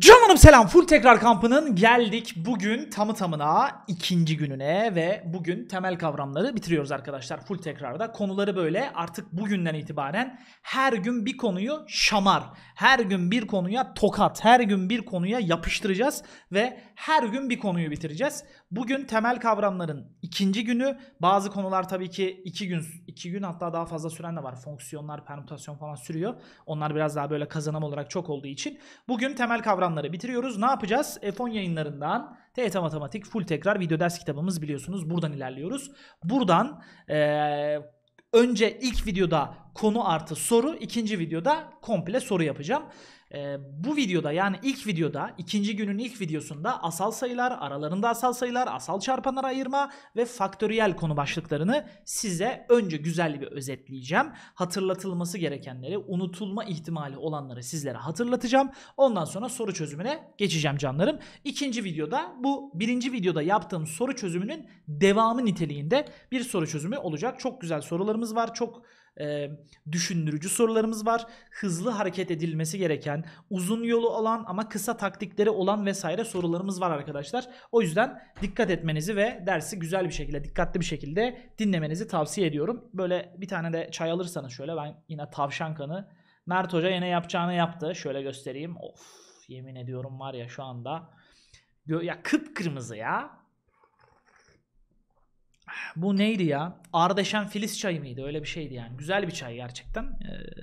Canım selam full tekrar kampının geldik bugün tamı tamına ikinci gününe ve bugün temel kavramları bitiriyoruz arkadaşlar full tekrarda konuları böyle artık bugünden itibaren her gün bir konuyu şamar her gün bir konuya tokat her gün bir konuya yapıştıracağız ve her gün bir konuyu bitireceğiz Bugün temel kavramların ikinci günü. Bazı konular tabii ki iki gün, iki gün hatta daha fazla süren de var. Fonksiyonlar, permütasyon falan sürüyor. Onlar biraz daha böyle kazanım olarak çok olduğu için. Bugün temel kavramları bitiriyoruz. Ne yapacağız? F10 yayınlarından TYT Matematik full tekrar video ders kitabımız biliyorsunuz. Buradan ilerliyoruz. Buradan ee, önce ilk videoda konu artı soru, ikinci videoda komple soru yapacağım. E, bu videoda yani ilk videoda ikinci günün ilk videosunda asal sayılar, aralarında asal sayılar, asal çarpanlar ayırma ve faktöriyel konu başlıklarını size önce güzel bir özetleyeceğim. Hatırlatılması gerekenleri, unutulma ihtimali olanları sizlere hatırlatacağım. Ondan sonra soru çözümüne geçeceğim canlarım. İkinci videoda bu birinci videoda yaptığım soru çözümünün devamı niteliğinde bir soru çözümü olacak. Çok güzel sorularımız var. Çok e, düşündürücü sorularımız var. Hızlı hareket edilmesi gereken, uzun yolu alan ama kısa taktikleri olan vesaire sorularımız var arkadaşlar. O yüzden dikkat etmenizi ve dersi güzel bir şekilde, dikkatli bir şekilde dinlemenizi tavsiye ediyorum. Böyle bir tane de çay alırsanız şöyle ben yine tavşan kanı Mert Hoca yine yapacağını yaptı. Şöyle göstereyim. Of yemin ediyorum var ya şu anda ya kıpkırmızı ya bu neydi ya? Ardeşen Filiz çayı mıydı? Öyle bir şeydi yani. Güzel bir çay gerçekten. Ee,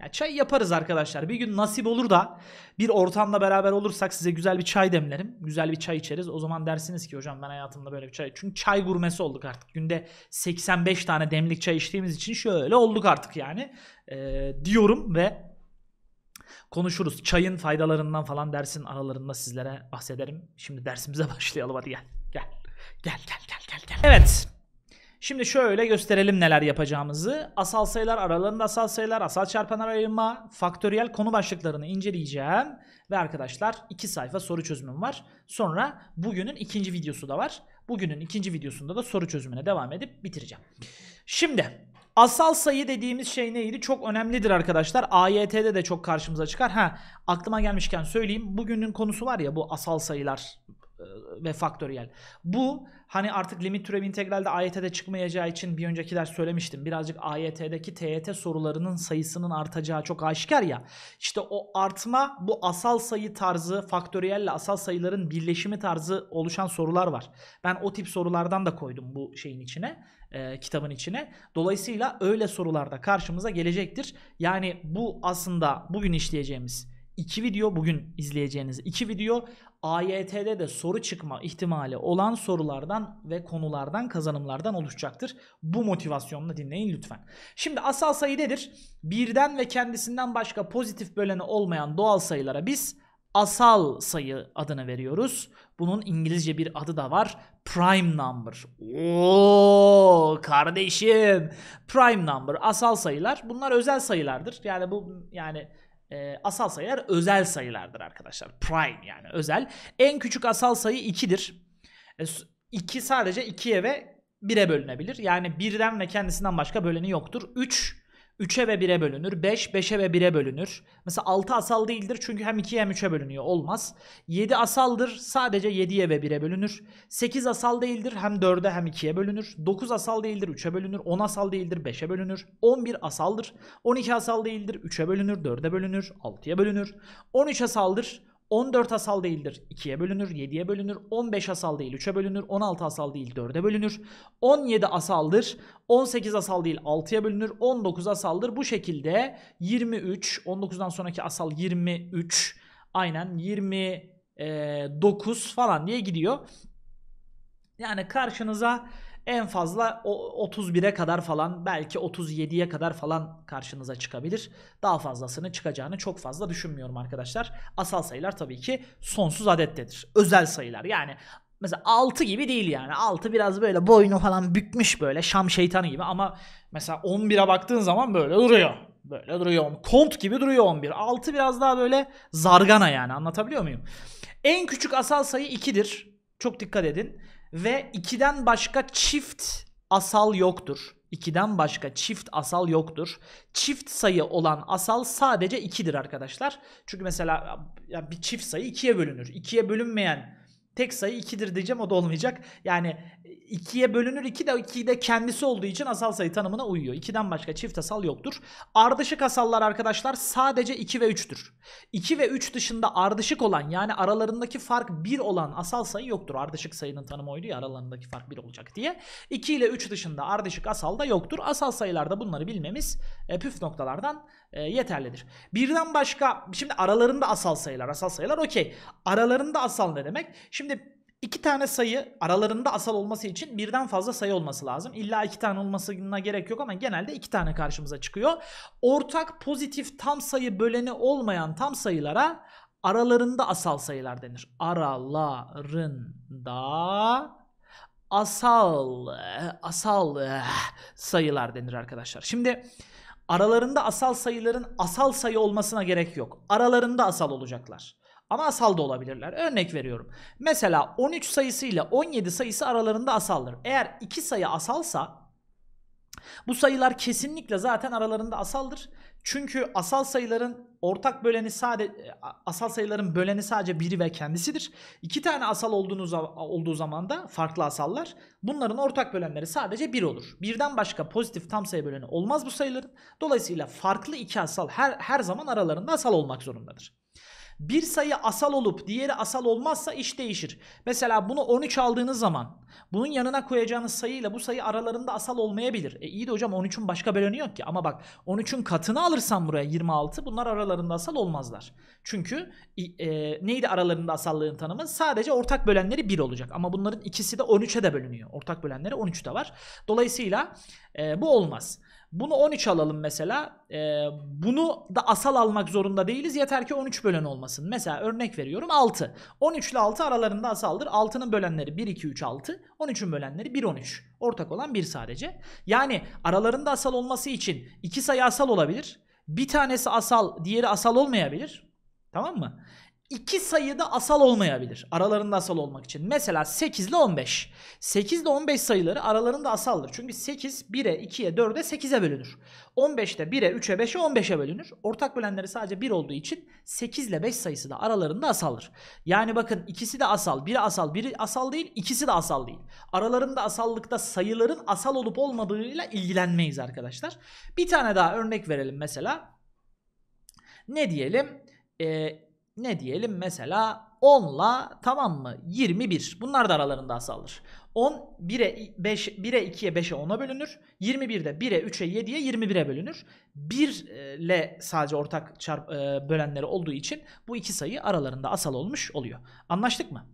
ya çay yaparız arkadaşlar. Bir gün nasip olur da bir ortamla beraber olursak size güzel bir çay demlerim. Güzel bir çay içeriz. O zaman dersiniz ki hocam ben hayatımda böyle bir çay... Çünkü çay gurmesi olduk artık. Günde 85 tane demlik çay içtiğimiz için şöyle olduk artık yani. Ee, diyorum ve konuşuruz. Çayın faydalarından falan dersin aralarında sizlere bahsederim. Şimdi dersimize başlayalım hadi gel. Gel gel gel gel gel. Evet. Şimdi şöyle gösterelim neler yapacağımızı. Asal sayılar, aralarında asal sayılar, asal çarpanlar ayırma, faktöriyel konu başlıklarını inceleyeceğim. Ve arkadaşlar iki sayfa soru çözümüm var. Sonra bugünün ikinci videosu da var. Bugünün ikinci videosunda da soru çözümüne devam edip bitireceğim. Şimdi asal sayı dediğimiz şey neydi? Çok önemlidir arkadaşlar. AYT'de de çok karşımıza çıkar. Ha aklıma gelmişken söyleyeyim. Bugünün konusu var ya bu asal sayılar ve faktöriyel. Bu hani artık limit türevi integralde AYT'de çıkmayacağı için bir önceki ders söylemiştim. Birazcık AYT'deki TYT sorularının sayısının artacağı çok aşikar ya. İşte o artma bu asal sayı tarzı faktöriyelle asal sayıların birleşimi tarzı oluşan sorular var. Ben o tip sorulardan da koydum bu şeyin içine. E, kitabın içine. Dolayısıyla öyle sorularda karşımıza gelecektir. Yani bu aslında bugün işleyeceğimiz İki video bugün izleyeceğiniz iki video AYT'de de soru çıkma ihtimali olan sorulardan ve konulardan kazanımlardan oluşacaktır. Bu motivasyonla dinleyin lütfen. Şimdi asal sayı nedir? Birden ve kendisinden başka pozitif böleni olmayan doğal sayılara biz asal sayı adını veriyoruz. Bunun İngilizce bir adı da var. Prime number. Oo kardeşim. Prime number asal sayılar. Bunlar özel sayılardır. Yani bu yani e, asal sayılar özel sayılardır arkadaşlar. Prime yani özel. En küçük asal sayı 2'dir. E, sadece 2'ye ve 1'e bölünebilir. Yani birden ve kendisinden başka böleni yoktur. 3 3'e ve 1'e bölünür. 5, 5'e ve 1'e bölünür. Mesela 6 asal değildir çünkü hem 2'ye hem 3'e bölünüyor. Olmaz. 7 asaldır sadece 7'ye ve 1'e bölünür. 8 asal değildir hem 4'e hem 2'ye bölünür. 9 asal değildir 3'e bölünür. 10 asal değildir 5'e bölünür. 11 asaldır. 12 asal değildir 3'e bölünür, 4'e bölünür, 6'ya bölünür. 13 asaldır 14 asal değildir. 2'ye bölünür, 7'ye bölünür. 15 asal değil, 3'e bölünür. 16 asal değil, 4'e bölünür. 17 asaldır. 18 asal değil, 6'ya bölünür. 19 asaldır. Bu şekilde 23, 19'dan sonraki asal 23. Aynen 29 falan diye gidiyor. Yani karşınıza en fazla 31'e kadar falan belki 37'ye kadar falan karşınıza çıkabilir. Daha fazlasını çıkacağını çok fazla düşünmüyorum arkadaşlar. Asal sayılar tabii ki sonsuz adettedir. Özel sayılar yani mesela 6 gibi değil yani. 6 biraz böyle boynu falan bükmüş böyle Şam şeytanı gibi ama mesela 11'e baktığın zaman böyle duruyor. Böyle duruyor. Kont gibi duruyor 11. 6 biraz daha böyle zargana yani anlatabiliyor muyum? En küçük asal sayı 2'dir. Çok dikkat edin. Ve 2'den başka çift asal yoktur. 2'den başka çift asal yoktur. Çift sayı olan asal sadece 2'dir arkadaşlar. Çünkü mesela ya bir çift sayı 2'ye bölünür. 2'ye bölünmeyen tek sayı 2'dir diyeceğim o da olmayacak. Yani 2'ye bölünür 2 de 2 de kendisi olduğu için asal sayı tanımına uyuyor. 2'den başka çift asal yoktur. Ardışık asallar arkadaşlar sadece 2 ve 3'tür. 2 ve 3 dışında ardışık olan yani aralarındaki fark 1 olan asal sayı yoktur. Ardışık sayının tanımı oydu ya aralarındaki fark 1 olacak diye. 2 ile 3 dışında ardışık asal da yoktur. Asal sayılarda bunları bilmemiz e, püf noktalardan e, yeterlidir. Birden başka şimdi aralarında asal sayılar asal sayılar okey. Aralarında asal ne demek? Şimdi İki tane sayı aralarında asal olması için birden fazla sayı olması lazım. İlla iki tane olmasına gerek yok ama genelde iki tane karşımıza çıkıyor. Ortak pozitif tam sayı böleni olmayan tam sayılara aralarında asal sayılar denir. Aralarında asal asal eh, sayılar denir arkadaşlar. Şimdi aralarında asal sayıların asal sayı olmasına gerek yok. Aralarında asal olacaklar. Ama asal da olabilirler. Örnek veriyorum. Mesela 13 sayısı ile 17 sayısı aralarında asaldır. Eğer iki sayı asalsa bu sayılar kesinlikle zaten aralarında asaldır. Çünkü asal sayıların ortak böleni sadece asal sayıların böleni sadece biri ve kendisidir. İki tane asal olduğunuz olduğu zaman da farklı asallar. Bunların ortak bölenleri sadece bir olur. Birden başka pozitif tam sayı böleni olmaz bu sayıların. Dolayısıyla farklı iki asal her her zaman aralarında asal olmak zorundadır. Bir sayı asal olup diğeri asal olmazsa iş değişir. Mesela bunu 13 aldığınız zaman bunun yanına koyacağınız sayıyla bu sayı aralarında asal olmayabilir. E iyi de hocam 13'ün başka bir böleni yok ki ama bak 13'ün katını alırsam buraya 26 bunlar aralarında asal olmazlar. Çünkü e, neydi aralarında asallığın tanımı? Sadece ortak bölenleri 1 olacak ama bunların ikisi de 13'e de bölünüyor. Ortak bölenleri 13'te var. Dolayısıyla e, bu olmaz. Bunu 13 alalım mesela. Ee, bunu da asal almak zorunda değiliz. Yeter ki 13 bölen olmasın. Mesela örnek veriyorum 6. 13 ile 6 aralarında asaldır. 6'nın bölenleri 1, 2, 3, 6. 13'ün bölenleri 1, 13. Ortak olan 1 sadece. Yani aralarında asal olması için iki sayı asal olabilir. Bir tanesi asal, diğeri asal olmayabilir. Tamam mı? iki sayıda asal olmayabilir. Aralarında asal olmak için. Mesela 8 ile 15. 8 ile 15 sayıları aralarında asaldır. Çünkü 8 1'e, 2'ye, 4'e, 8'e bölünür. 15 de 1'e, 3'e, 5'e, 15'e bölünür. Ortak bölenleri sadece 1 olduğu için 8 ile 5 sayısı da aralarında asaldır. Yani bakın ikisi de asal. Biri asal, biri asal değil. ikisi de asal değil. Aralarında asallıkta sayıların asal olup olmadığıyla ilgilenmeyiz arkadaşlar. Bir tane daha örnek verelim mesela. Ne diyelim? Ee, ne diyelim mesela 10 10'la tamam mı 21 bunlar da aralarında asaldır. 10 1'e 5 1'e 2'ye 5'e 10'a bölünür. 21 de 1'e 3'e 7'ye 21'e bölünür. 1 ile e, sadece ortak çarp, e, bölenleri olduğu için bu iki sayı aralarında asal olmuş oluyor. Anlaştık mı?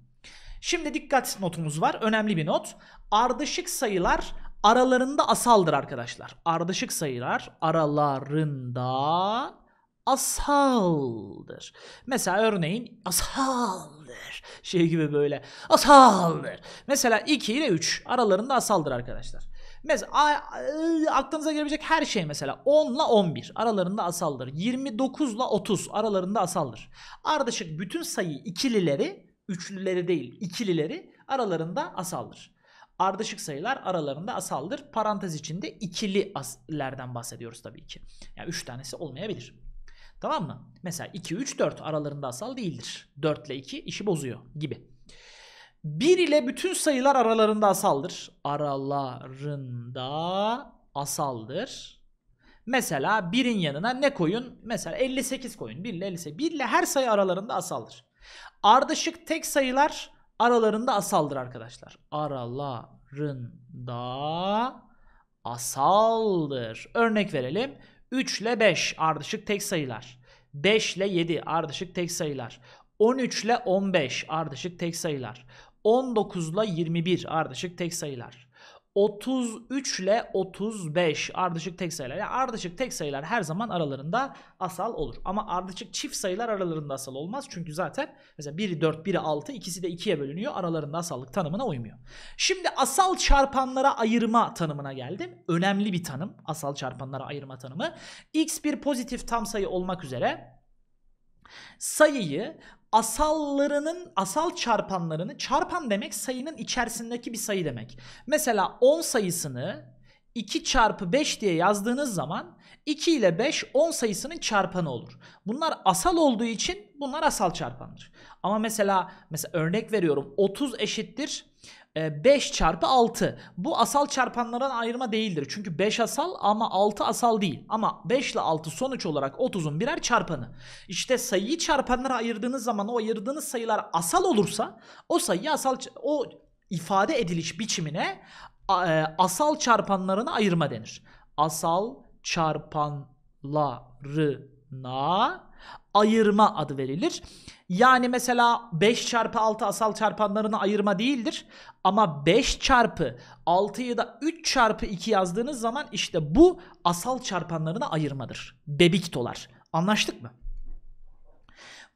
Şimdi dikkat notumuz var. Önemli bir not. Ardışık sayılar aralarında asaldır arkadaşlar. Ardışık sayılar aralarında asaldır. Mesela örneğin asaldır. Şey gibi böyle asaldır. Mesela 2 ile 3 aralarında asaldır arkadaşlar. Mesela ıı, aklınıza gelebilecek her şey mesela 10 ile 11 aralarında asaldır. 29 ile 30 aralarında asaldır. Ardışık bütün sayı ikilileri, üçlüleri değil ikilileri aralarında asaldır. Ardışık sayılar aralarında asaldır. Parantez içinde ikililerden bahsediyoruz tabii ki. Yani 3 tanesi olmayabilir. Tamam mı? Mesela 2, 3, 4 aralarında asal değildir. 4 ile 2 işi bozuyor gibi. 1 ile bütün sayılar aralarında asaldır. Aralarında asaldır. Mesela 1'in yanına ne koyun? Mesela 58 koyun. 1 ile 58. 1 ile her sayı aralarında asaldır. Ardışık tek sayılar aralarında asaldır arkadaşlar. Aralarında asaldır. Örnek verelim. 3 ile 5 ardışık tek sayılar. 5 ile 7 ardışık tek sayılar. 13 ile 15 ardışık tek sayılar. 19 ile 21 ardışık tek sayılar. 33 ile 35 ardışık tek sayılar. Yani ardışık tek sayılar her zaman aralarında asal olur. Ama ardışık çift sayılar aralarında asal olmaz. Çünkü zaten mesela 1'i 4, 1'i 6 ikisi de 2'ye bölünüyor. Aralarında asallık tanımına uymuyor. Şimdi asal çarpanlara ayırma tanımına geldim. Önemli bir tanım. Asal çarpanlara ayırma tanımı. X bir pozitif tam sayı olmak üzere sayıyı asallarının asal çarpanlarını çarpan demek sayının içerisindeki bir sayı demek. Mesela 10 sayısını 2 çarpı 5 diye yazdığınız zaman 2 ile 5 10 sayısının çarpanı olur. Bunlar asal olduğu için bunlar asal çarpandır. Ama mesela mesela örnek veriyorum 30 eşittir 5 e, çarpı 6. Bu asal çarpanlara ayırma değildir. Çünkü 5 asal ama 6 asal değil. Ama 5 ile 6 sonuç olarak 30'un birer çarpanı. İşte sayıyı çarpanlara ayırdığınız zaman o ayırdığınız sayılar asal olursa o sayı asal o ifade ediliş biçimine e, asal çarpanlarına ayırma denir. Asal çarpanlarına ayırma adı verilir. Yani mesela 5 çarpı 6 asal çarpanlarını ayırma değildir. Ama 5 çarpı 6'yı da 3 çarpı 2 yazdığınız zaman işte bu asal çarpanlarını ayırmadır. dolar. Anlaştık mı?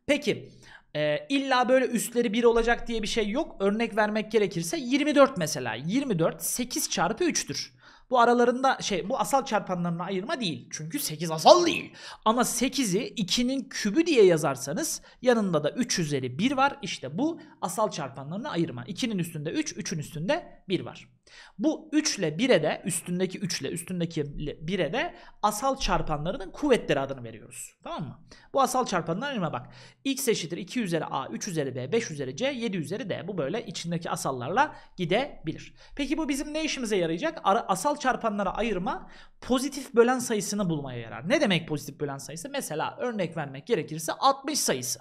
Peki e, illa böyle üstleri 1 olacak diye bir şey yok. Örnek vermek gerekirse 24 mesela. 24 8 çarpı 3'tür. Bu aralarında şey bu asal çarpanlarına ayırma değil. Çünkü 8 asal değil. Ama 8'i 2'nin kübü diye yazarsanız yanında da 3 üzeri 1 var. İşte bu asal çarpanlarına ayırma. 2'nin üstünde 3, 3'ün üstünde 1 var. Bu 3 ile 1'e de üstündeki 3 ile üstündeki 1'e de asal çarpanlarının kuvvetleri adını veriyoruz. Tamam mı? Bu asal çarpanlarına bak. x eşittir 2 üzeri a, 3 üzeri b, 5 üzeri c, 7 üzeri d. Bu böyle içindeki asallarla gidebilir. Peki bu bizim ne işimize yarayacak? Asal çarpanlara ayırma pozitif bölen sayısını bulmaya yarar. Ne demek pozitif bölen sayısı? Mesela örnek vermek gerekirse 60 sayısı.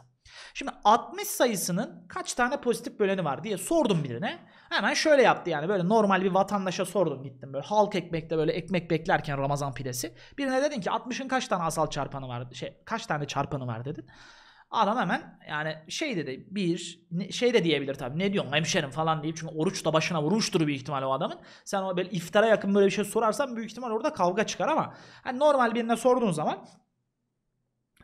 Şimdi 60 sayısının kaç tane pozitif böleni var diye sordum birine. Hemen şöyle yaptı yani böyle normal bir vatandaşa sordum gittim böyle halk ekmekte böyle ekmek beklerken Ramazan pidesi. Birine dedin ki 60'ın kaç tane asal çarpanı var şey kaç tane çarpanı var dedin. Adam hemen yani şey dedi bir şey de diyebilir tabii ne diyorsun hemşerim falan deyip çünkü oruç da başına vurmuştur büyük ihtimal o adamın. Sen o böyle iftara yakın böyle bir şey sorarsan büyük ihtimal orada kavga çıkar ama hani normal birine sorduğun zaman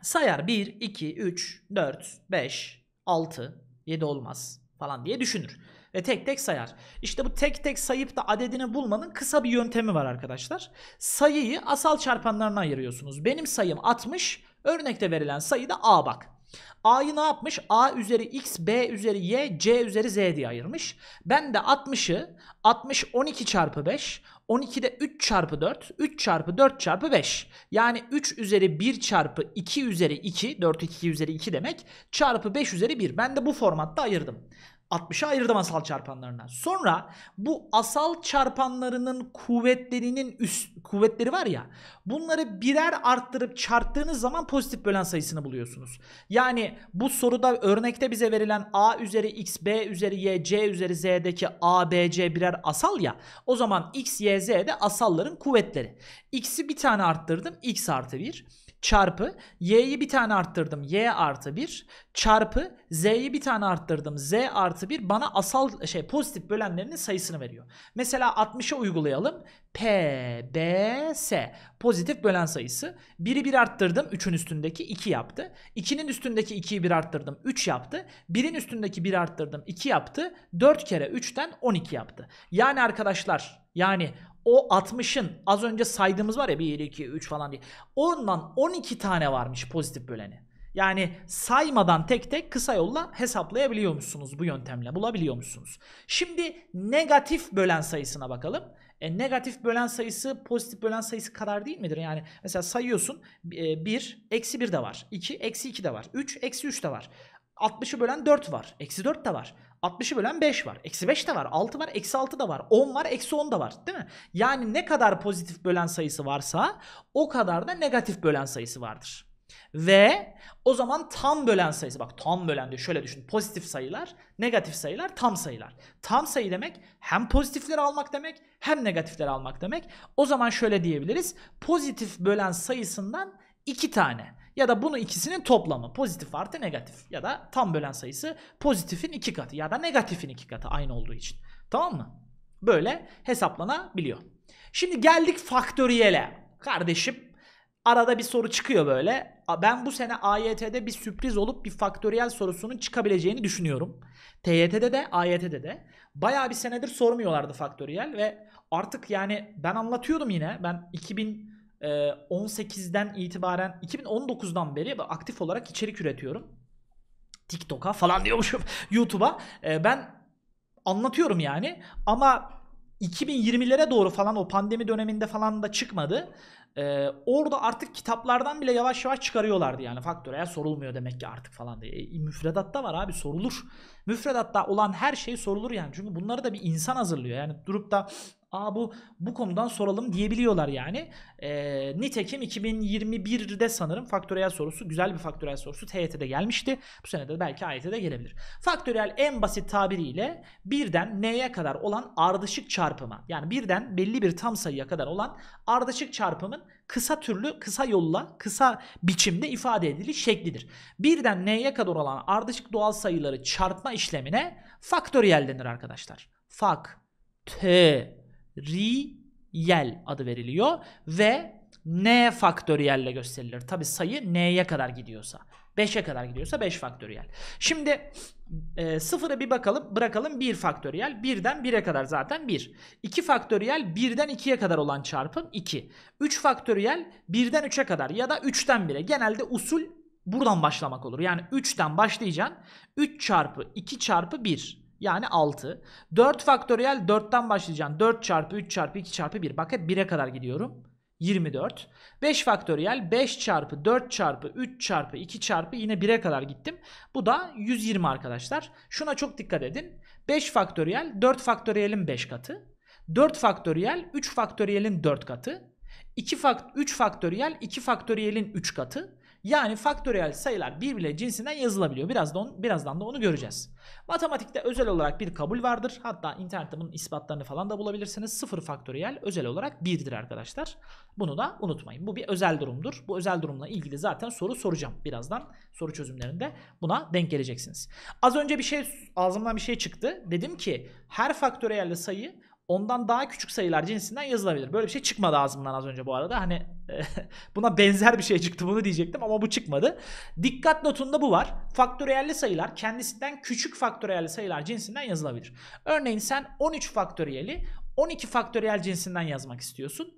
sayar 1, 2, 3, 4, 5, 6, 7 olmaz falan diye düşünür. Ve tek tek sayar. İşte bu tek tek sayıp da adedini bulmanın kısa bir yöntemi var arkadaşlar. Sayıyı asal çarpanlarına ayırıyorsunuz. Benim sayım 60. Örnekte verilen sayı da A bak. A'yı ne yapmış? A üzeri X, B üzeri Y, C üzeri Z diye ayırmış. Ben de 60'ı 60 12 çarpı 5, 12'de 3 çarpı 4, 3 çarpı 4 çarpı 5. Yani 3 üzeri 1 çarpı 2 üzeri 2, 4 2 üzeri 2 demek çarpı 5 üzeri 1. Ben de bu formatta ayırdım. 60'a ayırdım asal çarpanlarına. Sonra bu asal çarpanlarının kuvvetlerinin üst kuvvetleri var ya. Bunları birer arttırıp çarptığınız zaman pozitif bölen sayısını buluyorsunuz. Yani bu soruda örnekte bize verilen a üzeri x, b üzeri y, c üzeri z'deki a, b, c birer asal ya. O zaman x, y, z de asalların kuvvetleri. x'i bir tane arttırdım. x artı 1 çarpı y'yi bir tane arttırdım y artı 1 çarpı z'yi bir tane arttırdım z artı 1 bana asal şey pozitif bölenlerinin sayısını veriyor. Mesela 60'a uygulayalım. P, B, S pozitif bölen sayısı. 1'i 1 arttırdım 3'ün üstündeki 2 yaptı. 2'nin üstündeki 2'yi 1 arttırdım 3 yaptı. 1'in üstündeki 1 arttırdım 2 yaptı. 4 kere 3'ten 12 yaptı. Yani arkadaşlar yani o 60'ın az önce saydığımız var ya 1, 2, 3 falan diye. Ondan 12 tane varmış pozitif böleni. Yani saymadan tek tek kısa yolla hesaplayabiliyor musunuz bu yöntemle bulabiliyor musunuz? Şimdi negatif bölen sayısına bakalım. E, negatif bölen sayısı pozitif bölen sayısı kadar değil midir? Yani mesela sayıyorsun e, 1, eksi 1 de var. 2, eksi 2 de var. 3, eksi 3 de var. 60'ı bölen 4 var. Eksi 4 de var. 60'ı bölen 5 var. Eksi 5 de var. 6 var. Eksi 6 da var. 10 var. Eksi 10 da var. Değil mi? Yani ne kadar pozitif bölen sayısı varsa o kadar da negatif bölen sayısı vardır. Ve o zaman tam bölen sayısı. Bak tam bölen diyor. Şöyle düşün. Pozitif sayılar, negatif sayılar, tam sayılar. Tam sayı demek hem pozitifleri almak demek hem negatifleri almak demek. O zaman şöyle diyebiliriz. Pozitif bölen sayısından 2 tane ya da bunu ikisinin toplamı pozitif artı negatif ya da tam bölen sayısı pozitifin 2 katı ya da negatifin 2 katı aynı olduğu için. Tamam mı? Böyle hesaplanabiliyor. Şimdi geldik faktöriyele. Kardeşim arada bir soru çıkıyor böyle. Ben bu sene AYT'de bir sürpriz olup bir faktöriyel sorusunun çıkabileceğini düşünüyorum. TYT'de de AYT'de de. Bayağı bir senedir sormuyorlardı faktöriyel ve artık yani ben anlatıyordum yine. Ben 2000 18'den ee, itibaren 2019'dan beri aktif olarak içerik üretiyorum. TikTok'a falan diyormuşum YouTube'a. Ee, ben anlatıyorum yani ama 2020'lere doğru falan o pandemi döneminde falan da çıkmadı. Ee, orada artık kitaplardan bile yavaş yavaş çıkarıyorlardı yani faktörel sorulmuyor demek ki artık falan diye. E, müfredatta var abi sorulur. Müfredatta olan her şey sorulur yani. Çünkü bunları da bir insan hazırlıyor. Yani durup da Aa bu bu konudan soralım diyebiliyorlar yani. E, nitekim 2021'de sanırım faktöriyel sorusu güzel bir faktöriyel sorusu TYT'de gelmişti. Bu sene de belki AYT'de gelebilir. Faktöriyel en basit tabiriyle birden n'ye kadar olan ardışık çarpımı yani birden belli bir tam sayıya kadar olan ardışık çarpımın kısa türlü kısa yolla kısa biçimde ifade ediliş şeklidir. Birden n'ye kadar olan ardışık doğal sayıları çarpma işlemine faktöriyel denir arkadaşlar. Fak t reel adı veriliyor ve n faktöriyelle gösterilir. Tabi sayı n'ye kadar gidiyorsa. 5'e kadar gidiyorsa 5 faktöriyel. Şimdi e, sıfıra bir bakalım bırakalım 1 faktöriyel. 1'den 1'e kadar zaten 1. 2 faktöriyel 1'den 2'ye kadar olan çarpım 2. 3 faktöriyel 1'den 3'e kadar ya da 3'ten 1'e. Genelde usul buradan başlamak olur. Yani 3'ten başlayacaksın. 3 çarpı 2 çarpı 1. Yani 6. 4 faktöriyel 4'ten başlayacaksın. 4 çarpı 3 çarpı 2 çarpı 1. Bak hep 1'e kadar gidiyorum. 24. 5 faktöriyel 5 çarpı 4 çarpı 3 çarpı 2 çarpı yine 1'e kadar gittim. Bu da 120 arkadaşlar. Şuna çok dikkat edin. 5 faktöriyel 4 faktöriyelin 5 katı. 4 faktöriyel 3 faktöriyelin 4 katı. 2 fakt 3 faktöriyel 2 faktöriyelin 3 katı. Yani faktöriyel sayılar birbirleri cinsinden yazılabiliyor. Biraz da on, birazdan da onu göreceğiz. Matematikte özel olarak bir kabul vardır. Hatta internette bunun ispatlarını falan da bulabilirsiniz. Sıfır faktöriyel özel olarak birdir arkadaşlar. Bunu da unutmayın. Bu bir özel durumdur. Bu özel durumla ilgili zaten soru soracağım. Birazdan soru çözümlerinde buna denk geleceksiniz. Az önce bir şey ağzımdan bir şey çıktı. Dedim ki her faktöriyelli sayı ondan daha küçük sayılar cinsinden yazılabilir. Böyle bir şey çıkmadı ağzımdan az önce bu arada. Hani e, buna benzer bir şey çıktı bunu diyecektim ama bu çıkmadı. Dikkat notunda bu var. Faktöriyelli sayılar kendisinden küçük faktöriyelli sayılar cinsinden yazılabilir. Örneğin sen 13 faktöriyeli 12 faktöriyel cinsinden yazmak istiyorsun.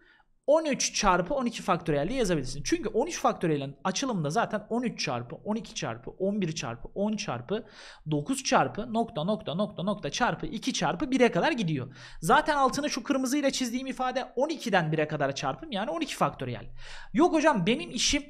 13 çarpı 12 faktöriyelli yazabilirsin. Çünkü 13 faktöriyelin açılımında zaten 13 çarpı 12 çarpı 11 çarpı 10 çarpı 9 çarpı nokta nokta nokta nokta çarpı 2 çarpı 1'e kadar gidiyor. Zaten altını şu kırmızıyla çizdiğim ifade 12'den 1'e kadar çarpım yani 12 faktöriyel. Yok hocam benim işim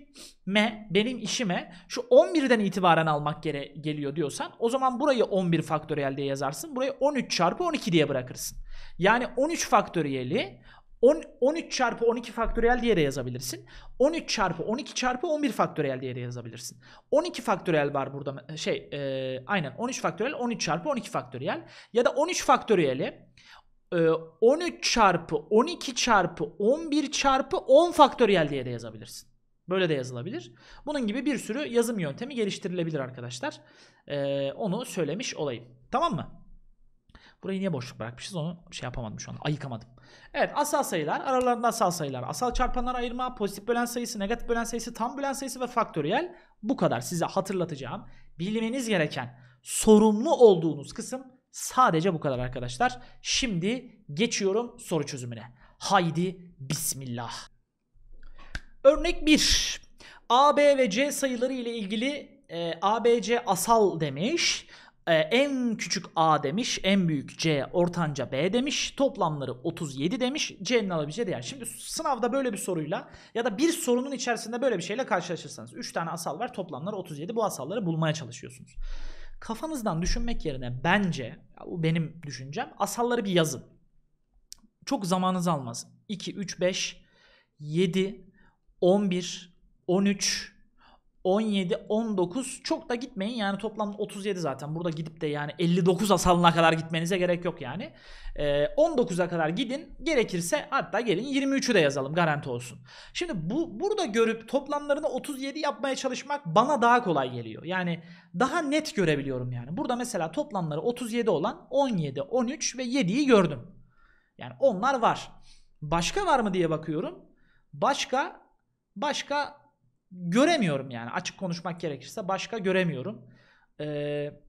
me benim işime şu 11'den itibaren almak gere geliyor diyorsan o zaman burayı 11 faktöriyel diye yazarsın. Burayı 13 çarpı 12 diye bırakırsın. Yani 13 faktöriyeli 10, 13 çarpı 12 faktöriyel diye de yazabilirsin. 13 çarpı 12 çarpı 11 faktöriyel diye de yazabilirsin. 12 faktöriyel var burada şey e, aynen 13 faktöriyel 13 çarpı 12 faktöriyel ya da 13 faktöriyeli e, 13 çarpı 12 çarpı 11 çarpı 10 faktöriyel diye de yazabilirsin. Böyle de yazılabilir. Bunun gibi bir sürü yazım yöntemi geliştirilebilir arkadaşlar. E, onu söylemiş olayım. Tamam mı? Burayı niye boşluk bırakmışız onu şey yapamadım şu an. Ayıkamadım. Evet asal sayılar aralarında asal sayılar. Asal çarpanlar ayırma, pozitif bölen sayısı, negatif bölen sayısı, tam bölen sayısı ve faktöriyel bu kadar. Size hatırlatacağım. Bilmeniz gereken sorumlu olduğunuz kısım sadece bu kadar arkadaşlar. Şimdi geçiyorum soru çözümüne. Haydi bismillah. Örnek 1. A, B ve C sayıları ile ilgili e, C asal demiş. Ee, en küçük A demiş, en büyük C, ortanca B demiş. Toplamları 37 demiş. C'nin alabileceği değer. Şimdi sınavda böyle bir soruyla ya da bir sorunun içerisinde böyle bir şeyle karşılaşırsanız 3 tane asal var, toplamları 37. Bu asalları bulmaya çalışıyorsunuz. Kafanızdan düşünmek yerine bence, bu benim düşüncem, asalları bir yazın. Çok zamanınız almaz. 2 3 5 7 11 13 17, 19 çok da gitmeyin. Yani toplam 37 zaten. Burada gidip de yani 59 asalına kadar gitmenize gerek yok yani. E, ee, 19'a kadar gidin. Gerekirse hatta gelin 23'ü de yazalım garanti olsun. Şimdi bu burada görüp toplamlarını 37 yapmaya çalışmak bana daha kolay geliyor. Yani daha net görebiliyorum yani. Burada mesela toplamları 37 olan 17, 13 ve 7'yi gördüm. Yani onlar var. Başka var mı diye bakıyorum. Başka başka göremiyorum yani açık konuşmak gerekirse başka göremiyorum. Ee,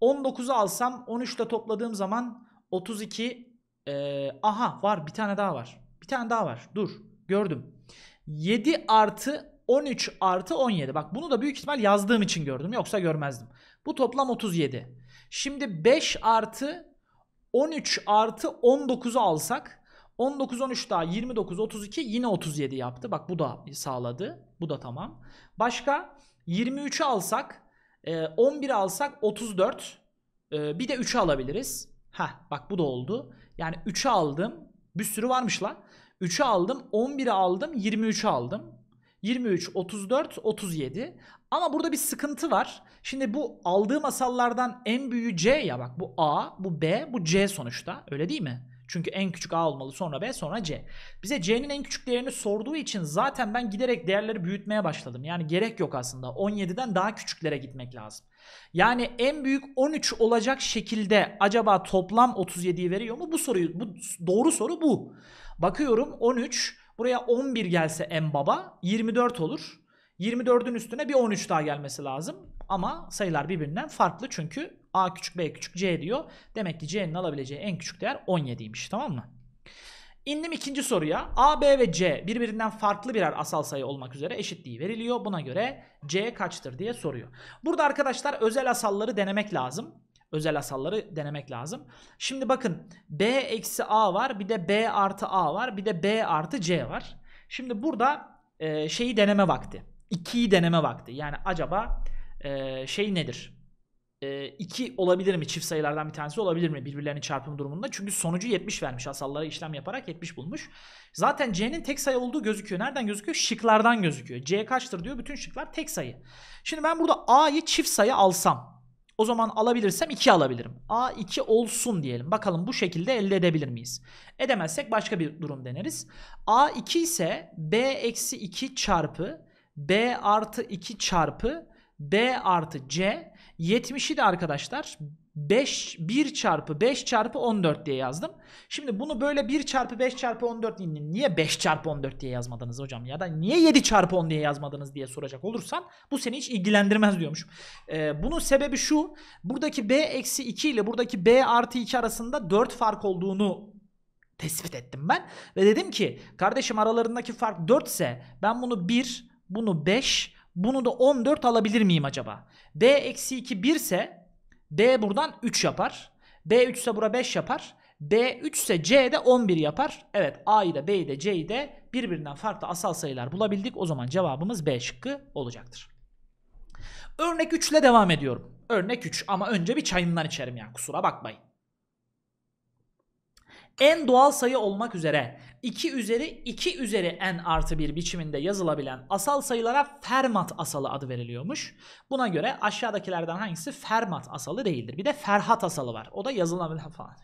19'u alsam 13 topladığım zaman 32 e, aha var bir tane daha var. Bir tane daha var dur gördüm. 7 artı 13 artı 17 bak bunu da büyük ihtimal yazdığım için gördüm yoksa görmezdim. Bu toplam 37. Şimdi 5 artı 13 artı 19'u alsak 19 13 daha 29 32 yine 37 yaptı. Bak bu da sağladı. Bu da tamam. Başka 23'ü alsak 11 e, alsak 34 e, bir de 3'ü alabiliriz. Ha bak bu da oldu. Yani 3'ü aldım. Bir sürü varmış lan. 3'ü aldım, 11'i aldım, 23'ü aldım. 23, 34, 37. Ama burada bir sıkıntı var. Şimdi bu aldığı masallardan en büyüğü C ya bak bu A, bu B, bu C sonuçta. Öyle değil mi? Çünkü en küçük A olmalı sonra B sonra C. Bize C'nin en küçüklerini sorduğu için zaten ben giderek değerleri büyütmeye başladım. Yani gerek yok aslında. 17'den daha küçüklere gitmek lazım. Yani en büyük 13 olacak şekilde acaba toplam 37'yi veriyor mu? Bu soruyu bu doğru soru bu. Bakıyorum 13 buraya 11 gelse en baba 24 olur. 24'ün üstüne bir 13 daha gelmesi lazım. Ama sayılar birbirinden farklı çünkü A küçük B küçük C diyor. Demek ki C'nin alabileceği en küçük değer 17'ymiş tamam mı? İndim ikinci soruya. A, B ve C birbirinden farklı birer asal sayı olmak üzere eşitliği veriliyor. Buna göre C kaçtır diye soruyor. Burada arkadaşlar özel asalları denemek lazım. Özel asalları denemek lazım. Şimdi bakın B eksi A var. Bir de B artı A var. Bir de B artı C var. Şimdi burada e, şeyi deneme vakti. 2'yi deneme vakti. Yani acaba e, şey nedir? e, olabilir mi? Çift sayılardan bir tanesi olabilir mi? Birbirlerinin çarpımı durumunda. Çünkü sonucu 70 vermiş. Asallara işlem yaparak 70 bulmuş. Zaten C'nin tek sayı olduğu gözüküyor. Nereden gözüküyor? Şıklardan gözüküyor. C kaçtır diyor. Bütün şıklar tek sayı. Şimdi ben burada A'yı çift sayı alsam. O zaman alabilirsem 2 alabilirim. A 2 olsun diyelim. Bakalım bu şekilde elde edebilir miyiz? Edemezsek başka bir durum deneriz. A 2 ise B eksi 2 çarpı B artı 2 çarpı B artı C 70'i de arkadaşlar 5, 1 çarpı 5 çarpı 14 diye yazdım. Şimdi bunu böyle 1 çarpı 5 çarpı 14 değil. Niye 5 çarpı 14 diye yazmadınız hocam ya da niye 7 çarpı 10 diye yazmadınız diye soracak olursan bu seni hiç ilgilendirmez diyormuşum. Ee, bunun sebebi şu buradaki b eksi 2 ile buradaki b artı 2 arasında 4 fark olduğunu tespit ettim ben. Ve dedim ki kardeşim aralarındaki fark 4 ise ben bunu 1 bunu 5 bunu da 14 alabilir miyim acaba? D eksi 2 1 ise D buradan 3 yapar. D 3 ise bura 5 yapar. D 3 ise C de 11 yapar. Evet A'yı da B'yi de C'yi de birbirinden farklı asal sayılar bulabildik. O zaman cevabımız B şıkkı olacaktır. Örnek 3 ile devam ediyorum. Örnek 3 ama önce bir çayından içerim ya kusura bakmayın en doğal sayı olmak üzere 2 üzeri 2 üzeri n artı 1 biçiminde yazılabilen asal sayılara Fermat asalı adı veriliyormuş. Buna göre aşağıdakilerden hangisi Fermat asalı değildir. Bir de Ferhat asalı var. O da yazılabilen falan.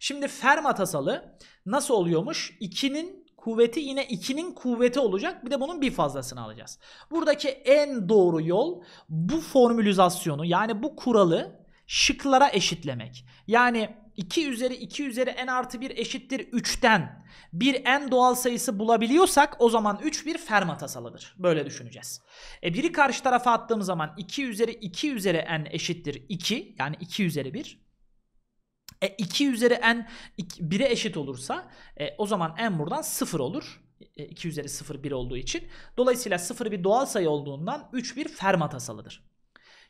Şimdi Fermat asalı nasıl oluyormuş? 2'nin kuvveti yine 2'nin kuvveti olacak. Bir de bunun bir fazlasını alacağız. Buradaki en doğru yol bu formülizasyonu yani bu kuralı şıklara eşitlemek. Yani 2 üzeri 2 üzeri n artı 1 eşittir 3'ten bir n doğal sayısı bulabiliyorsak o zaman 3 bir Fermat asalıdır. Böyle düşüneceğiz. E biri karşı tarafa attığım zaman 2 üzeri 2 üzeri n eşittir 2 yani 2 üzeri 1. E 2 üzeri n 1'e eşit olursa e, o zaman n buradan 0 olur. 2 e, üzeri 0 1 olduğu için. Dolayısıyla 0 bir doğal sayı olduğundan 3 bir Fermat asalıdır.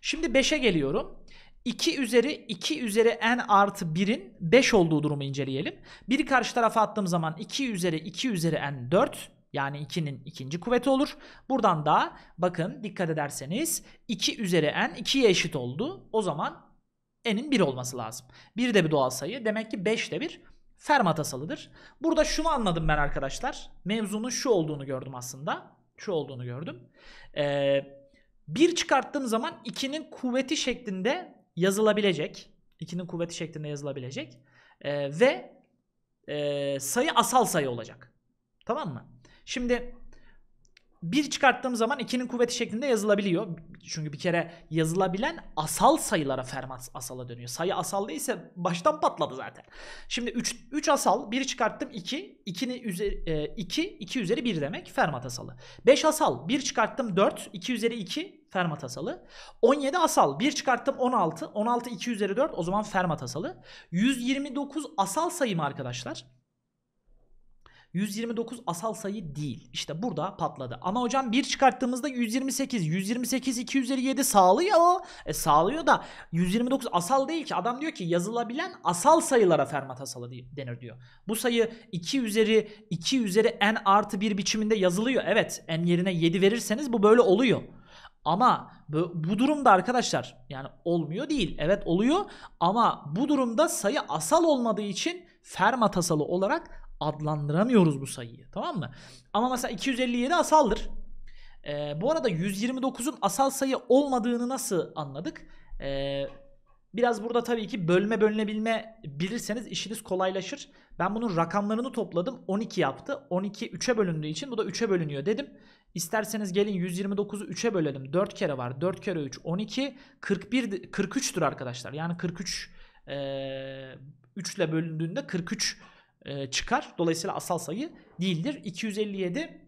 Şimdi 5'e geliyorum. 2 üzeri 2 üzeri n artı 1'in 5 olduğu durumu inceleyelim. Bir karşı tarafa attığım zaman 2 üzeri 2 üzeri n 4 yani 2'nin ikinci kuvveti olur. Buradan da bakın dikkat ederseniz 2 üzeri n 2'ye eşit oldu. O zaman n'in 1 olması lazım. 1 de bir doğal sayı. Demek ki 5 de bir Fermat asalıdır. Burada şunu anladım ben arkadaşlar. Mevzunun şu olduğunu gördüm aslında. Şu olduğunu gördüm. Ee, 1 çıkarttığım zaman 2'nin kuvveti şeklinde yazılabilecek. 2'nin kuvveti şeklinde yazılabilecek. E, ve e, sayı asal sayı olacak. Tamam mı? Şimdi 1 çıkarttığım zaman 2'nin kuvveti şeklinde yazılabiliyor. Çünkü bir kere yazılabilen asal sayılara Fermat asala dönüyor. Sayı asal değilse baştan patladı zaten. Şimdi 3, 3 asal 1 çıkarttım 2. 2'nin e, üzeri 2 2 üzeri 1 demek Fermat asalı. 5 asal 1 çıkarttım 4. 2 üzeri 2 Fermat asalı. 17 asal 1 çıkarttım 16. 16 2 üzeri 4 o zaman Fermat asalı. 129 asal sayım arkadaşlar. 129 asal sayı değil. İşte burada patladı. Ama hocam 1 çıkarttığımızda 128. 128 2 üzeri 7 sağlıyor. E sağlıyor da 129 asal değil ki. Adam diyor ki yazılabilen asal sayılara Fermat asalı denir diyor. Bu sayı 2 üzeri 2 üzeri n artı 1 biçiminde yazılıyor. Evet n yerine 7 verirseniz bu böyle oluyor. Ama bu, bu durumda arkadaşlar yani olmuyor değil. Evet oluyor ama bu durumda sayı asal olmadığı için Fermat asalı olarak adlandıramıyoruz bu sayıyı. Tamam mı? Ama mesela 257 asaldır. Ee, bu arada 129'un asal sayı olmadığını nasıl anladık? Ee, biraz burada tabii ki bölme bölünebilme bilirseniz işiniz kolaylaşır. Ben bunun rakamlarını topladım. 12 yaptı. 12 3'e bölündüğü için bu da 3'e bölünüyor dedim. İsterseniz gelin 129'u 3'e bölelim. 4 kere var. 4 kere 3 12. 41 43'tür arkadaşlar. Yani 43 e, 3 ile bölündüğünde 43 e, çıkar. Dolayısıyla asal sayı değildir. 257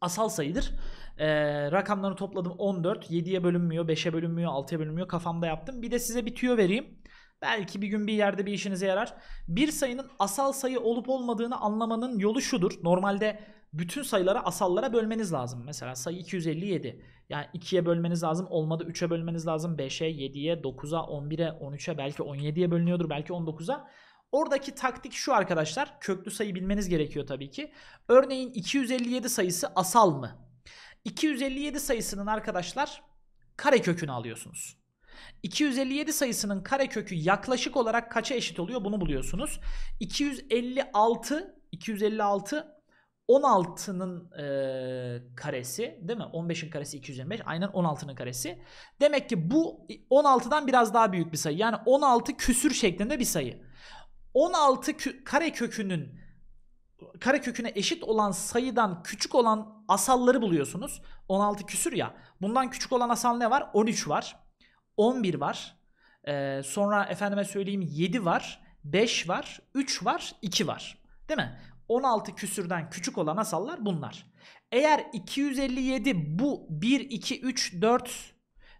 asal sayıdır. E, rakamlarını topladım 14. 7'ye bölünmüyor, 5'e bölünmüyor, 6'ya bölünmüyor. Kafamda yaptım. Bir de size bir tüyo vereyim. Belki bir gün bir yerde bir işinize yarar. Bir sayının asal sayı olup olmadığını anlamanın yolu şudur. Normalde bütün sayılara asallara bölmeniz lazım. Mesela sayı 257. Yani 2'ye bölmeniz lazım. Olmadı 3'e bölmeniz lazım. 5'e, 7'ye, 9'a, 11'e, 13'e belki 17'ye bölünüyordur. Belki 19'a. Oradaki taktik şu arkadaşlar. Köklü sayı bilmeniz gerekiyor tabii ki. Örneğin 257 sayısı asal mı? 257 sayısının arkadaşlar kare kökünü alıyorsunuz. 257 sayısının kare kökü yaklaşık olarak kaça eşit oluyor bunu buluyorsunuz. 256 256 16'nın e, karesi değil mi? 15'in karesi 225. Aynen 16'nın karesi. Demek ki bu 16'dan biraz daha büyük bir sayı. Yani 16 küsür şeklinde bir sayı. 16 kare kökünün kare köküne eşit olan sayıdan küçük olan asalları buluyorsunuz. 16 küsür ya. Bundan küçük olan asal ne var? 13 var. 11 var. Ee, sonra efendime söyleyeyim 7 var. 5 var. 3 var. 2 var. Değil mi? 16 küsürden küçük olan asallar bunlar. Eğer 257 bu 1, 2, 3, 4,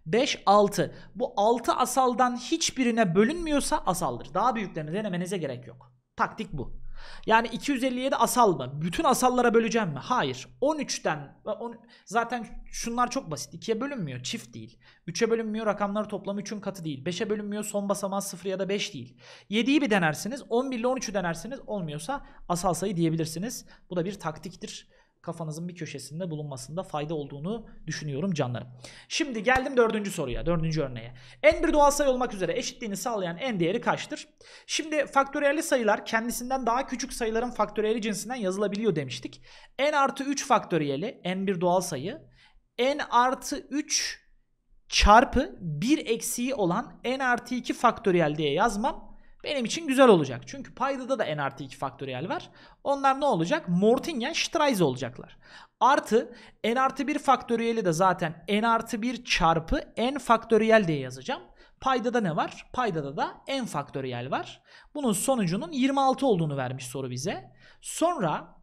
5, 6. Bu 6 asaldan hiçbirine bölünmüyorsa asaldır. Daha büyüklerini denemenize gerek yok. Taktik bu. Yani 257 asal mı? Bütün asallara böleceğim mi? Hayır. 13'ten on, zaten şunlar çok basit. 2'ye bölünmüyor. Çift değil. 3'e bölünmüyor. Rakamları toplamı 3'ün katı değil. 5'e bölünmüyor. Son basamağı 0 ya da 5 değil. 7'yi bir denersiniz. 11 ile 13'ü denersiniz. Olmuyorsa asal sayı diyebilirsiniz. Bu da bir taktiktir kafanızın bir köşesinde bulunmasında fayda olduğunu düşünüyorum canlarım. Şimdi geldim dördüncü soruya, dördüncü örneğe. En bir doğal sayı olmak üzere eşitliğini sağlayan en değeri kaçtır? Şimdi faktöriyelli sayılar kendisinden daha küçük sayıların faktöriyeli cinsinden yazılabiliyor demiştik. n artı 3 faktöriyeli, en bir doğal sayı. n artı 3 çarpı 1 eksiği olan n artı 2 faktöriyel diye yazmam benim için güzel olacak. Çünkü paydada da n artı 2 faktöriyel var. Onlar ne olacak? Mortingen Streise olacaklar. Artı n artı 1 faktöriyeli de zaten n artı 1 çarpı n faktöriyel diye yazacağım. Paydada ne var? Paydada da n faktöriyel var. Bunun sonucunun 26 olduğunu vermiş soru bize. Sonra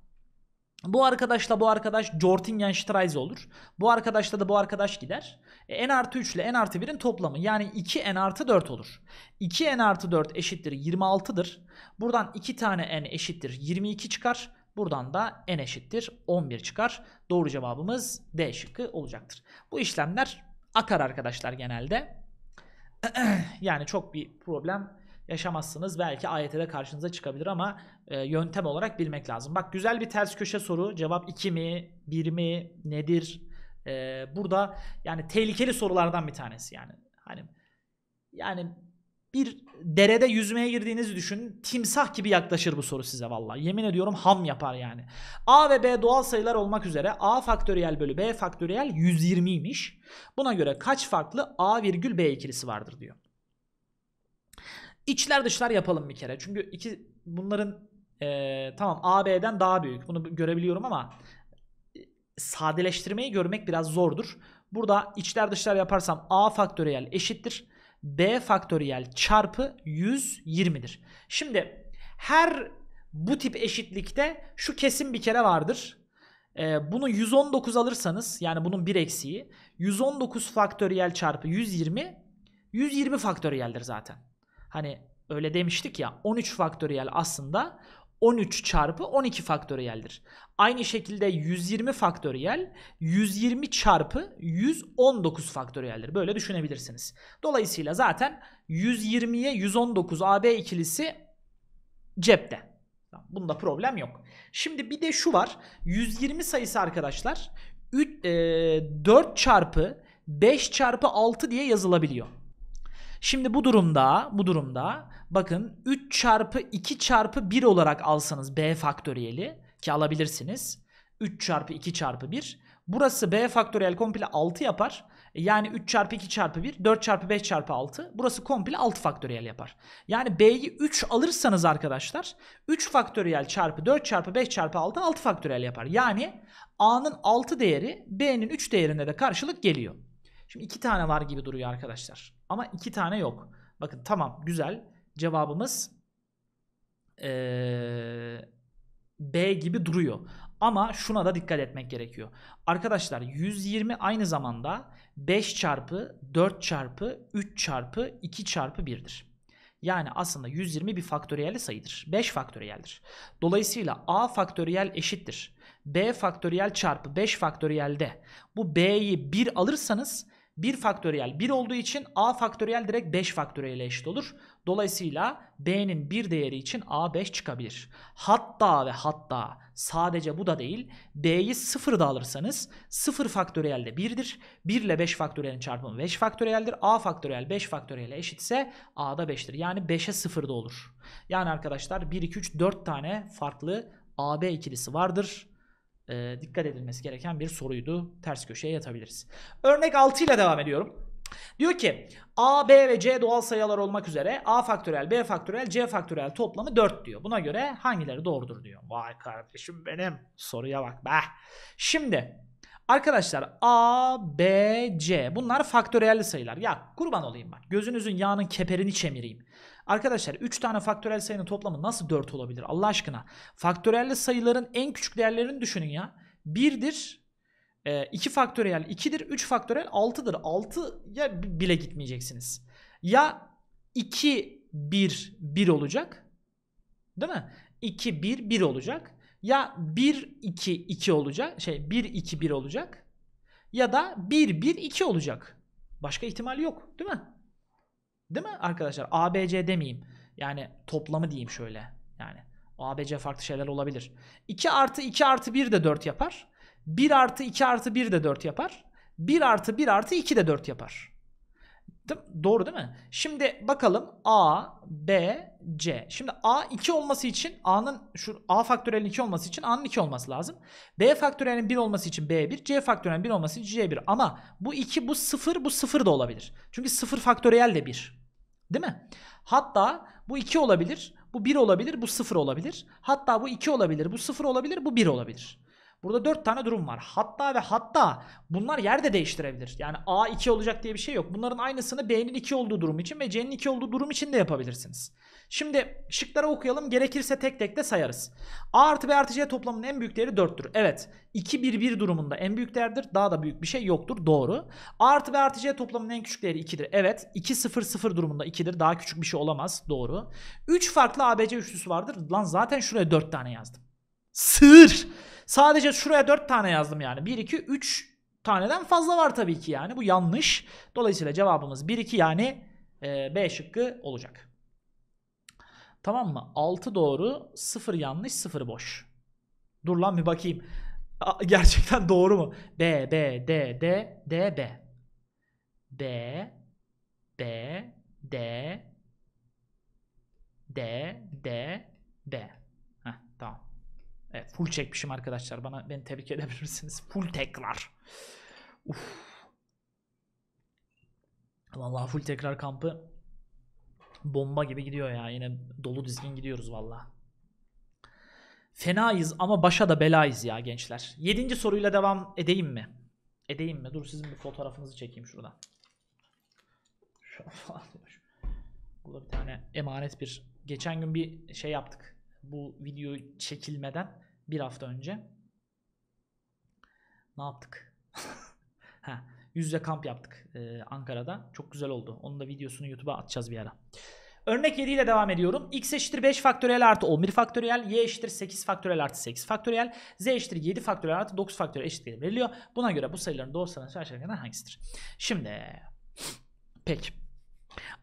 bu arkadaşla bu arkadaş Jortingen Strize olur. Bu arkadaşla da bu arkadaş gider. E, n artı 3 ile n artı 1'in toplamı yani 2 n artı 4 olur. 2 n artı 4 eşittir 26'dır. Buradan 2 tane n eşittir 22 çıkar. Buradan da n eşittir 11 çıkar. Doğru cevabımız D şıkkı olacaktır. Bu işlemler akar arkadaşlar genelde. yani çok bir problem yaşamazsınız. Belki AYT'de karşınıza çıkabilir ama e, yöntem olarak bilmek lazım. Bak güzel bir ters köşe soru. Cevap 2 mi? 1 mi? Nedir? E, burada yani tehlikeli sorulardan bir tanesi yani. Hani yani bir derede yüzmeye girdiğinizi düşünün. Timsah gibi yaklaşır bu soru size vallahi. Yemin ediyorum ham yapar yani. A ve B doğal sayılar olmak üzere A faktöriyel bölü B faktöriyel 120 120'ymiş. Buna göre kaç farklı A virgül B ikilisi vardır diyor. İçler dışlar yapalım bir kere. Çünkü iki bunların e, tamam AB'den daha büyük. Bunu görebiliyorum ama e, sadeleştirmeyi görmek biraz zordur. Burada içler dışlar yaparsam A faktöriyel eşittir. B faktöriyel çarpı 120'dir. Şimdi her bu tip eşitlikte şu kesin bir kere vardır. Ee, bunu 119 alırsanız yani bunun bir eksiği 119 faktöriyel çarpı 120 120 faktöriyeldir zaten. Hani öyle demiştik ya 13 faktöriyel aslında 13 çarpı 12 faktöriyeldir. Aynı şekilde 120 faktöriyel 120 çarpı 119 faktöriyeldir. Böyle düşünebilirsiniz. Dolayısıyla zaten 120'ye 119 AB ikilisi cepte. Bunda problem yok. Şimdi bir de şu var. 120 sayısı arkadaşlar 3, e, 4 çarpı 5 çarpı 6 diye yazılabiliyor. Şimdi bu durumda bu durumda bakın 3 çarpı 2 çarpı 1 olarak alsanız b faktöriyeli ki alabilirsiniz. 3 çarpı 2 çarpı 1. Burası b faktöriyel komple 6 yapar. E, yani 3 çarpı 2 çarpı 1, 4 çarpı 5 çarpı 6. Burası komple 6 faktöriyel yapar. Yani b'yi 3 alırsanız arkadaşlar 3 faktöriyel çarpı 4 çarpı 5 çarpı 6 6 faktöriyel yapar. Yani a'nın 6 değeri b'nin 3 değerine de karşılık geliyor. Şimdi iki tane var gibi duruyor arkadaşlar. Ama iki tane yok. Bakın tamam güzel. Cevabımız ee, B gibi duruyor. Ama şuna da dikkat etmek gerekiyor. Arkadaşlar 120 aynı zamanda 5 çarpı 4 çarpı 3 çarpı 2 çarpı 1'dir. Yani aslında 120 bir faktöriyel sayıdır. 5 faktöriyeldir. Dolayısıyla A faktöriyel eşittir. B faktöriyel çarpı 5 faktöriyelde bu B'yi 1 alırsanız 1 faktöriyel 1 olduğu için a faktöriyel direkt 5 faktöriyel eşit olur. Dolayısıyla b'nin bir değeri için a 5 çıkabilir. Hatta ve hatta sadece bu da değil b'yi 0 da alırsanız 0 faktöriyel de 1'dir. 1 ile 5 faktöriyelin çarpımı 5 faktöriyeldir. a faktöriyel 5 faktöriyel eşitse a da 5'tir. Yani 5'e 0 da olur. Yani arkadaşlar 1, 2, 3, 4 tane farklı AB ikilisi vardır e, dikkat edilmesi gereken bir soruydu. Ters köşeye yatabiliriz. Örnek 6 ile devam ediyorum. Diyor ki A, B ve C doğal sayılar olmak üzere A faktörel, B faktörel, C faktörel toplamı 4 diyor. Buna göre hangileri doğrudur diyor. Vay kardeşim benim. Soruya bak be. Şimdi Arkadaşlar A, B, C bunlar faktöriyelli sayılar. Ya kurban olayım bak gözünüzün yağının keperini çemireyim. Arkadaşlar 3 tane faktöriyel sayının toplamı nasıl 4 olabilir Allah aşkına? Faktöriyelli sayıların en küçük değerlerini düşünün ya. 1'dir, 2 e, faktöriyel 2'dir, 3 faktöriyel 6'dır. 6'ya bile gitmeyeceksiniz. Ya 2, 1, 1 olacak. Değil mi? 2, 1, 1 olacak ya 1-2-2 olacak şey 1-2-1 olacak ya da 1-1-2 olacak. Başka ihtimal yok değil mi? Değil mi arkadaşlar? ABC demeyeyim. Yani toplamı diyeyim şöyle. Yani ABC farklı şeyler olabilir. 2 artı 2 artı 1 de 4 yapar. 1 artı 2 artı 1 de 4 yapar. 1 artı 1 artı 2 de 4 yapar. Doğru değil mi? Şimdi bakalım A, B, C. Şimdi A 2 olması için A'nın şu A faktörelin 2 olması için A'nın 2 olması lazım. B faktörelin 1 olması için B1, C faktörelin 1 olması için C1. Ama bu 2, bu 0, bu 0 da olabilir. Çünkü 0 faktöriyel de 1. Değil mi? Hatta bu 2 olabilir, bu 1 olabilir, bu 0 olabilir. Hatta bu 2 olabilir, bu 0 olabilir, bu 1 olabilir. Burada 4 tane durum var. Hatta ve hatta bunlar yerde değiştirebilir. Yani A 2 olacak diye bir şey yok. Bunların aynısını B'nin 2 olduğu durum için ve C'nin 2 olduğu durum için de yapabilirsiniz. Şimdi şıkları okuyalım. Gerekirse tek tek de sayarız. A artı B artı C toplamının en büyük değeri 4'tür. Evet. 2 1 1 durumunda en büyük değerdir. Daha da büyük bir şey yoktur. Doğru. A artı B artı C toplamının en küçük değeri 2'dir. Evet. 2 0 0 durumunda 2'dir. Daha küçük bir şey olamaz. Doğru. 3 farklı ABC üçlüsü vardır. Lan zaten şuraya 4 tane yazdım. Sığır. Sadece şuraya 4 tane yazdım yani. 1, 2, 3 taneden fazla var tabii ki yani. Bu yanlış. Dolayısıyla cevabımız 1, 2 yani e, B şıkkı olacak. Tamam mı? 6 doğru, 0 yanlış, 0 boş. Dur lan bir bakayım. A, gerçekten doğru mu? B, B, D, D, D, B. B, B, D, D, D, B. Evet full çekmişim arkadaşlar. Bana beni tebrik edebilirsiniz. Full tekrar. Uf. Vallahi full tekrar kampı bomba gibi gidiyor ya. Yine dolu dizgin gidiyoruz vallahi. Fenayız ama başa da belayız ya gençler. Yedinci soruyla devam edeyim mi? Edeyim mi? Dur sizin bir fotoğrafınızı çekeyim şuradan. Burada bir tane emanet bir. Geçen gün bir şey yaptık. Bu videoyu çekilmeden bir hafta önce. Ne yaptık? ha, yüzde kamp yaptık e, Ankara'da. Çok güzel oldu. Onun da videosunu YouTube'a atacağız bir ara. Örnek 7 ile devam ediyorum. X eşittir 5 faktöriyel artı 11 faktöriyel. Y eşittir 8 faktöriyel artı 8 faktöriyel. Z eşittir 7 faktöriyel artı 9 faktöriyel eşitliği veriliyor. Buna göre bu sayıların doğru sanatçı hangisidir? Şimdi. Peki.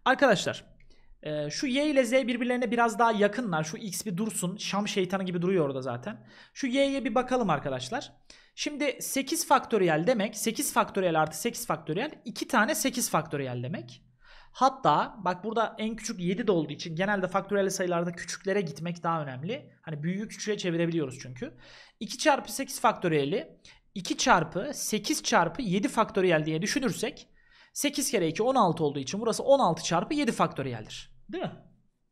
Arkadaşlar. Ee, şu Y ile Z birbirlerine biraz daha yakınlar. Şu X bir dursun. Şam şeytanı gibi duruyor orada zaten. Şu Y'ye bir bakalım arkadaşlar. Şimdi 8 faktöriyel demek 8 faktöriyel artı 8 faktöriyel 2 tane 8 faktöriyel demek. Hatta bak burada en küçük 7 de olduğu için genelde faktöriyel sayılarda küçüklere gitmek daha önemli. Hani büyüğü küçüğe çevirebiliyoruz çünkü. 2 çarpı 8 faktöriyeli 2 çarpı 8 çarpı 7 faktöriyel diye düşünürsek 8 kere 2 16 olduğu için burası 16 çarpı 7 faktöriyeldir. Değil mi?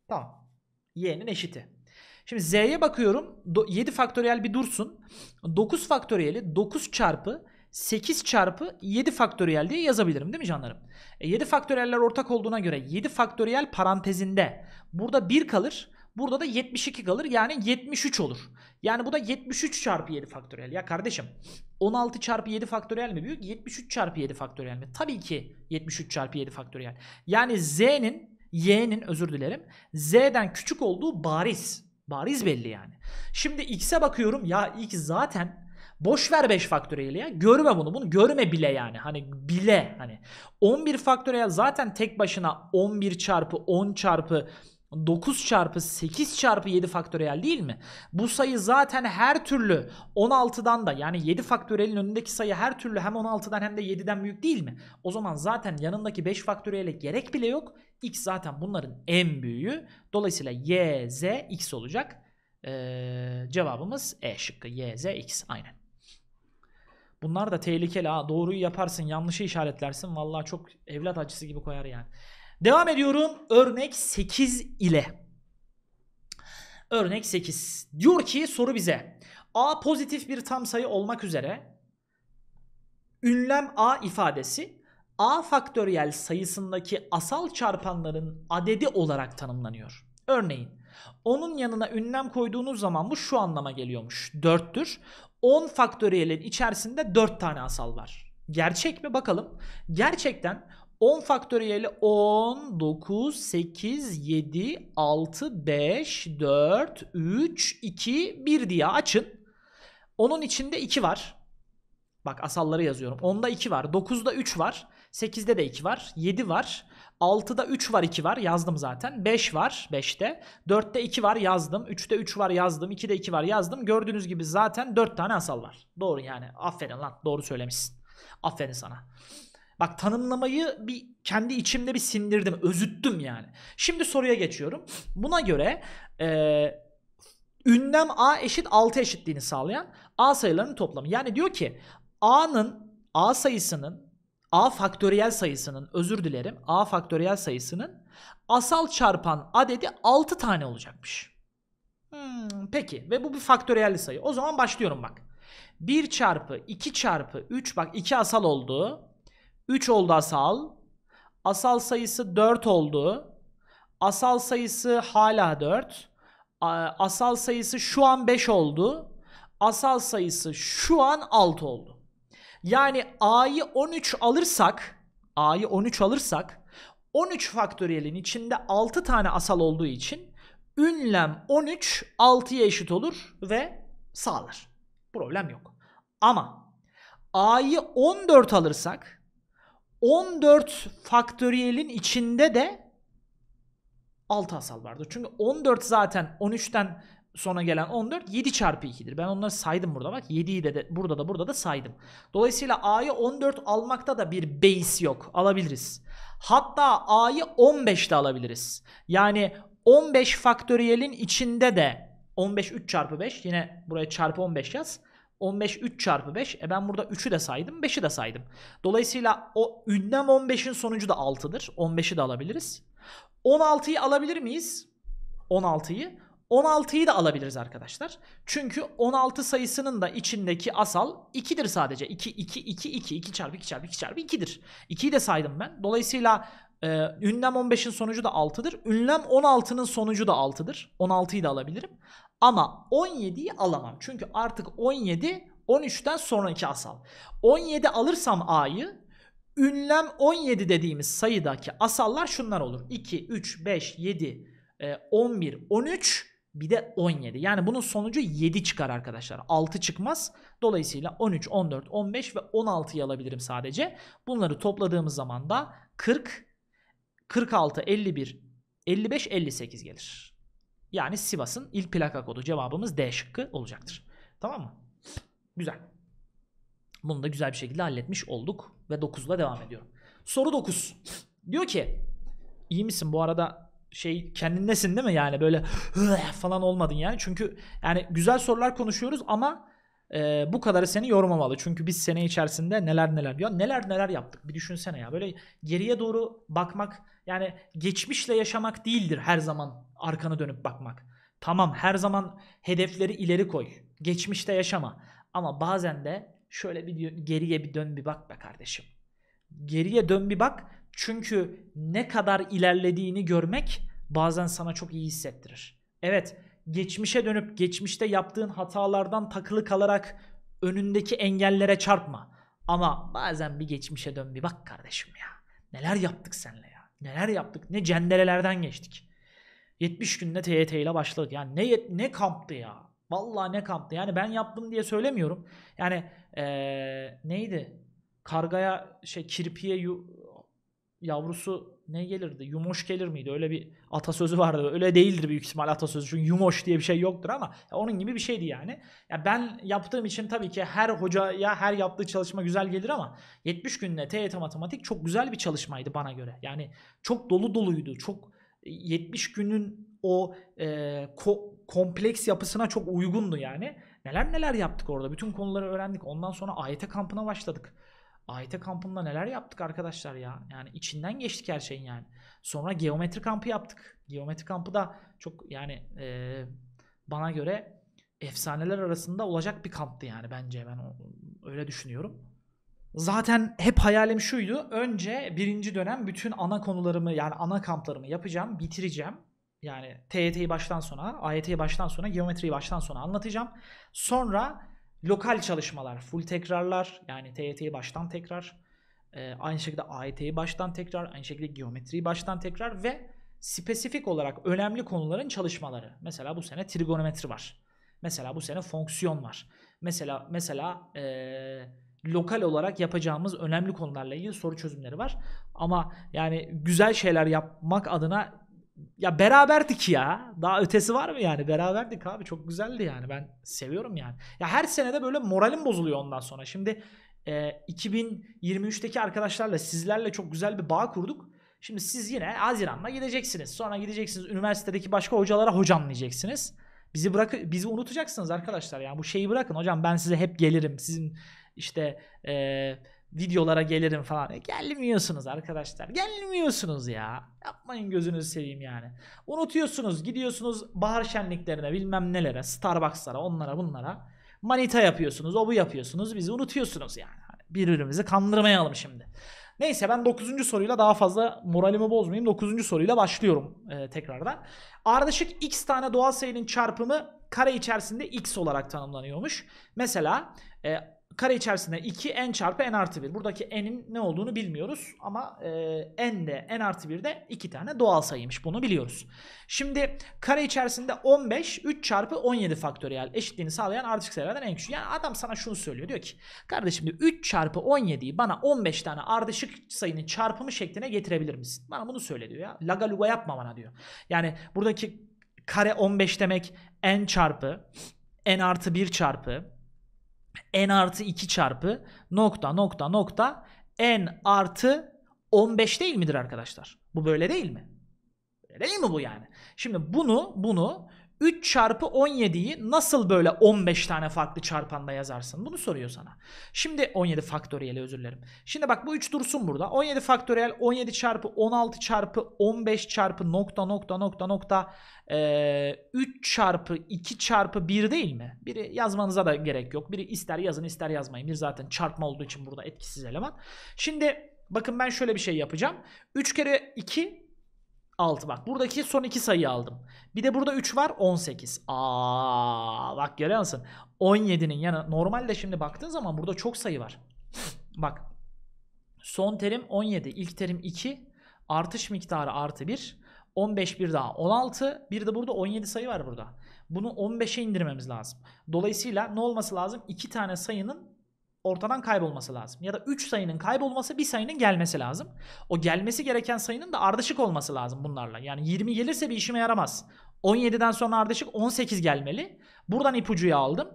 Tamam. Y'nin eşiti. Şimdi Z'ye bakıyorum. 7 faktöriyel bir dursun. 9 faktöriyeli 9 çarpı 8 çarpı 7 faktöriyel diye yazabilirim değil mi canlarım? E 7 faktöriyeller ortak olduğuna göre 7 faktöriyel parantezinde burada 1 kalır. Burada da 72 kalır yani 73 olur. Yani bu da 73 çarpı 7 faktöriyel. Ya kardeşim 16 çarpı 7 faktöriyel mi büyük? 73 çarpı 7 faktöriyel mi? Tabii ki 73 çarpı 7 faktöriyel. Yani z'nin y'nin özür dilerim z'den küçük olduğu bariz. Bariz belli yani. Şimdi x'e bakıyorum ya x zaten boş ver 5 faktöriyeli ya. Görme bunu. Bunu görme bile yani. Hani bile hani 11 faktöriyel zaten tek başına 11 çarpı 10 çarpı 9 çarpı 8 çarpı 7 faktöriyel değil mi? Bu sayı zaten her türlü 16'dan da yani 7 faktöriyelin önündeki sayı her türlü hem 16'dan hem de 7'den büyük değil mi? O zaman zaten yanındaki 5 faktöriyele gerek bile yok. X zaten bunların en büyüğü. Dolayısıyla Y, Z, X olacak. Ee, cevabımız E şıkkı. Y, Z, X. Aynen. Bunlar da tehlikeli ha. Doğruyu yaparsın, yanlışı işaretlersin. Vallahi çok evlat acısı gibi koyar yani. Devam ediyorum örnek 8 ile. Örnek 8. Diyor ki soru bize. A pozitif bir tam sayı olmak üzere ünlem A ifadesi A faktöriyel sayısındaki asal çarpanların adedi olarak tanımlanıyor. Örneğin onun yanına ünlem koyduğunuz zaman bu şu anlama geliyormuş. 4'tür. 10 faktöriyelin içerisinde 4 tane asal var. Gerçek mi bakalım? Gerçekten 10 faktöriyeli 10, 9, 8, 7, 6, 5, 4, 3, 2, 1 diye açın. Onun içinde 2 var. Bak asalları yazıyorum. 10'da 2 var. 9'da 3 var. 8'de de 2 var. 7 var. 6'da 3 var 2 var yazdım zaten. 5 var 5'te. 4'te 2 var yazdım. 3'te 3 var yazdım. 2'de 2 var yazdım. Gördüğünüz gibi zaten 4 tane asal var. Doğru yani. Aferin lan doğru söylemişsin. Aferin sana. Bak tanımlamayı bir kendi içimde bir sindirdim, özüttüm yani. Şimdi soruya geçiyorum. Buna göre e, ünlem a eşit 6 eşitliğini sağlayan a sayılarının toplamı. Yani diyor ki a'nın a sayısının a faktöriyel sayısının özür dilerim a faktöriyel sayısının asal çarpan adedi 6 tane olacakmış. Hmm, peki ve bu bir faktöriyel sayı. O zaman başlıyorum bak. 1 çarpı 2 çarpı 3 bak 2 asal oldu. 3 oldu asal. Asal sayısı 4 oldu. Asal sayısı hala 4. Asal sayısı şu an 5 oldu. Asal sayısı şu an 6 oldu. Yani A'yı 13 alırsak, A'yı 13 alırsak 13 faktöriyelin içinde 6 tane asal olduğu için ünlem 13 6'ya eşit olur ve sağlar. Problem yok. Ama A'yı 14 alırsak 14 faktöriyelin içinde de 6 asal vardır. Çünkü 14 zaten 13'ten sonra gelen 14 7 çarpı 2'dir. Ben onları saydım burada bak. 7'yi de, de burada da burada da saydım. Dolayısıyla A'yı 14 almakta da bir base yok. Alabiliriz. Hatta A'yı 15 de alabiliriz. Yani 15 faktöriyelin içinde de 15 3 çarpı 5 yine buraya çarpı 15 yaz. 15 3 çarpı 5. E ben burada 3'ü de saydım 5'i de saydım. Dolayısıyla o ünlem 15'in sonucu da 6'dır. 15'i de alabiliriz. 16'yı alabilir miyiz? 16'yı. 16'yı da alabiliriz arkadaşlar. Çünkü 16 sayısının da içindeki asal 2'dir sadece. 2, 2, 2, 2, 2 çarpı 2 çarpı 2 çarpı 2'dir. 2'yi de saydım ben. Dolayısıyla e, ünlem 15'in sonucu da 6'dır. Ünlem 16'nın sonucu da 6'dır. 16'yı da alabilirim. Ama 17'yi alamam. Çünkü artık 17 13'ten sonraki asal. 17 alırsam A'yı ünlem 17 dediğimiz sayıdaki asallar şunlar olur. 2, 3, 5, 7, 11, 13 bir de 17. Yani bunun sonucu 7 çıkar arkadaşlar. 6 çıkmaz. Dolayısıyla 13, 14, 15 ve 16'yı alabilirim sadece. Bunları topladığımız zaman da 40, 46, 51, 55, 58 gelir. Yani Sivas'ın il plaka kodu cevabımız D şıkkı olacaktır. Tamam mı? Güzel. Bunu da güzel bir şekilde halletmiş olduk. Ve 9 devam ediyorum. Soru 9. Diyor ki iyi misin bu arada şey kendindesin değil mi yani böyle falan olmadın yani. Çünkü yani güzel sorular konuşuyoruz ama e, bu kadarı seni yormamalı. Çünkü biz sene içerisinde neler neler ya neler neler yaptık bir düşünsene ya. Böyle geriye doğru bakmak yani geçmişle yaşamak değildir her zaman arkana dönüp bakmak. Tamam her zaman hedefleri ileri koy. Geçmişte yaşama. Ama bazen de şöyle bir geriye bir dön bir bak be kardeşim. Geriye dön bir bak. Çünkü ne kadar ilerlediğini görmek bazen sana çok iyi hissettirir. Evet, geçmişe dönüp geçmişte yaptığın hatalardan takılı kalarak önündeki engellere çarpma. Ama bazen bir geçmişe dön bir bak kardeşim ya. Neler yaptık senle ya? Neler yaptık? Ne cenderelerden geçtik. 70 günde TYT ile başladık. Yani ne ne kamptı ya. Vallahi ne kamptı. Yani ben yaptım diye söylemiyorum. Yani ee, neydi? Kargaya şey kirpiye yu, yavrusu ne gelirdi? Yumoş gelir miydi? Öyle bir atasözü vardı. Öyle değildir büyük ihtimal atasözü. Çünkü yumoş diye bir şey yoktur ama onun gibi bir şeydi yani. Ya ben yaptığım için tabii ki her hocaya her yaptığı çalışma güzel gelir ama 70 günde TYT matematik çok güzel bir çalışmaydı bana göre. Yani çok dolu doluydu. Çok 70 günün o e, ko- kompleks yapısına çok uygundu yani. Neler neler yaptık orada. Bütün konuları öğrendik. Ondan sonra AYT kampına başladık. AYT kampında neler yaptık arkadaşlar ya. Yani içinden geçtik her şeyin yani. Sonra geometri kampı yaptık. Geometri kampı da çok yani e, bana göre efsaneler arasında olacak bir kamptı yani bence ben öyle düşünüyorum. Zaten hep hayalim şuydu. Önce birinci dönem bütün ana konularımı yani ana kamplarımı yapacağım, bitireceğim. Yani TYT'yi baştan sona, AYT'yi baştan sona, geometriyi baştan sona anlatacağım. Sonra lokal çalışmalar, full tekrarlar yani TYT'yi baştan tekrar, e, aynı şekilde AYT'yi baştan tekrar, aynı şekilde geometriyi baştan tekrar ve spesifik olarak önemli konuların çalışmaları. Mesela bu sene trigonometri var. Mesela bu sene fonksiyon var. Mesela mesela eee lokal olarak yapacağımız önemli konularla ilgili soru çözümleri var. Ama yani güzel şeyler yapmak adına ya beraberdik ya. Daha ötesi var mı yani? Beraberdik abi. Çok güzeldi yani. Ben seviyorum yani. Ya her senede böyle moralim bozuluyor ondan sonra. Şimdi e, 2023'teki arkadaşlarla sizlerle çok güzel bir bağ kurduk. Şimdi siz yine Haziran'da gideceksiniz. Sonra gideceksiniz üniversitedeki başka hocalara hocamlayacaksınız. Bizi bırakı, bizi unutacaksınız arkadaşlar. Yani bu şeyi bırakın. Hocam ben size hep gelirim. Sizin işte e, videolara gelirim falan. E, gelmiyorsunuz arkadaşlar. Gelmiyorsunuz ya. Yapmayın gözünüzü seveyim yani. Unutuyorsunuz. Gidiyorsunuz bahar şenliklerine bilmem nelere. Starbucks'lara onlara bunlara. Manita yapıyorsunuz. O bu yapıyorsunuz. Bizi unutuyorsunuz yani. Hani birbirimizi kandırmayalım şimdi. Neyse ben 9. soruyla daha fazla moralimi bozmayayım. 9. soruyla başlıyorum e, tekrardan. Ardışık x tane doğal sayının çarpımı kare içerisinde x olarak tanımlanıyormuş. Mesela e, kare içerisinde 2 n çarpı n artı 1. Buradaki n'in ne olduğunu bilmiyoruz ama e, n de n artı 1 de 2 tane doğal sayıymış bunu biliyoruz. Şimdi kare içerisinde 15 3 çarpı 17 faktöriyel eşitliğini sağlayan artık sayılardan en küçük. Yani adam sana şunu söylüyor diyor ki kardeşim diyor, 3 çarpı 17'yi bana 15 tane ardışık sayının çarpımı şekline getirebilir misin? Bana bunu söyle diyor ya. Laga luga yapma bana diyor. Yani buradaki kare 15 demek n çarpı n artı 1 çarpı n artı 2 çarpı nokta nokta nokta n artı 15 değil midir arkadaşlar? Bu böyle değil mi? Değil mi bu yani? Şimdi bunu bunu 3 çarpı 17'yi nasıl böyle 15 tane farklı çarpanda yazarsın? Bunu soruyor sana. Şimdi 17 faktöriyel özür dilerim. Şimdi bak bu 3 dursun burada. 17 faktöriyel 17 çarpı 16 çarpı 15 çarpı nokta nokta nokta nokta e, 3 çarpı 2 çarpı 1 değil mi? Biri yazmanıza da gerek yok. Biri ister yazın ister yazmayın. Bir zaten çarpma olduğu için burada etkisiz eleman. Şimdi bakın ben şöyle bir şey yapacağım. 3 kere 2 6 bak. Buradaki son 2 sayı aldım. Bir de burada 3 var 18. Aa bak görüyor musun? 17'nin yani normalde şimdi baktığın zaman burada çok sayı var. bak. Son terim 17. ilk terim 2. Artış miktarı artı 1. 15 bir daha 16. Bir de burada 17 sayı var burada. Bunu 15'e indirmemiz lazım. Dolayısıyla ne olması lazım? 2 tane sayının ortadan kaybolması lazım. Ya da 3 sayının kaybolması bir sayının gelmesi lazım. O gelmesi gereken sayının da ardışık olması lazım bunlarla. Yani 20 gelirse bir işime yaramaz. 17'den sonra ardışık 18 gelmeli. Buradan ipucuyu aldım.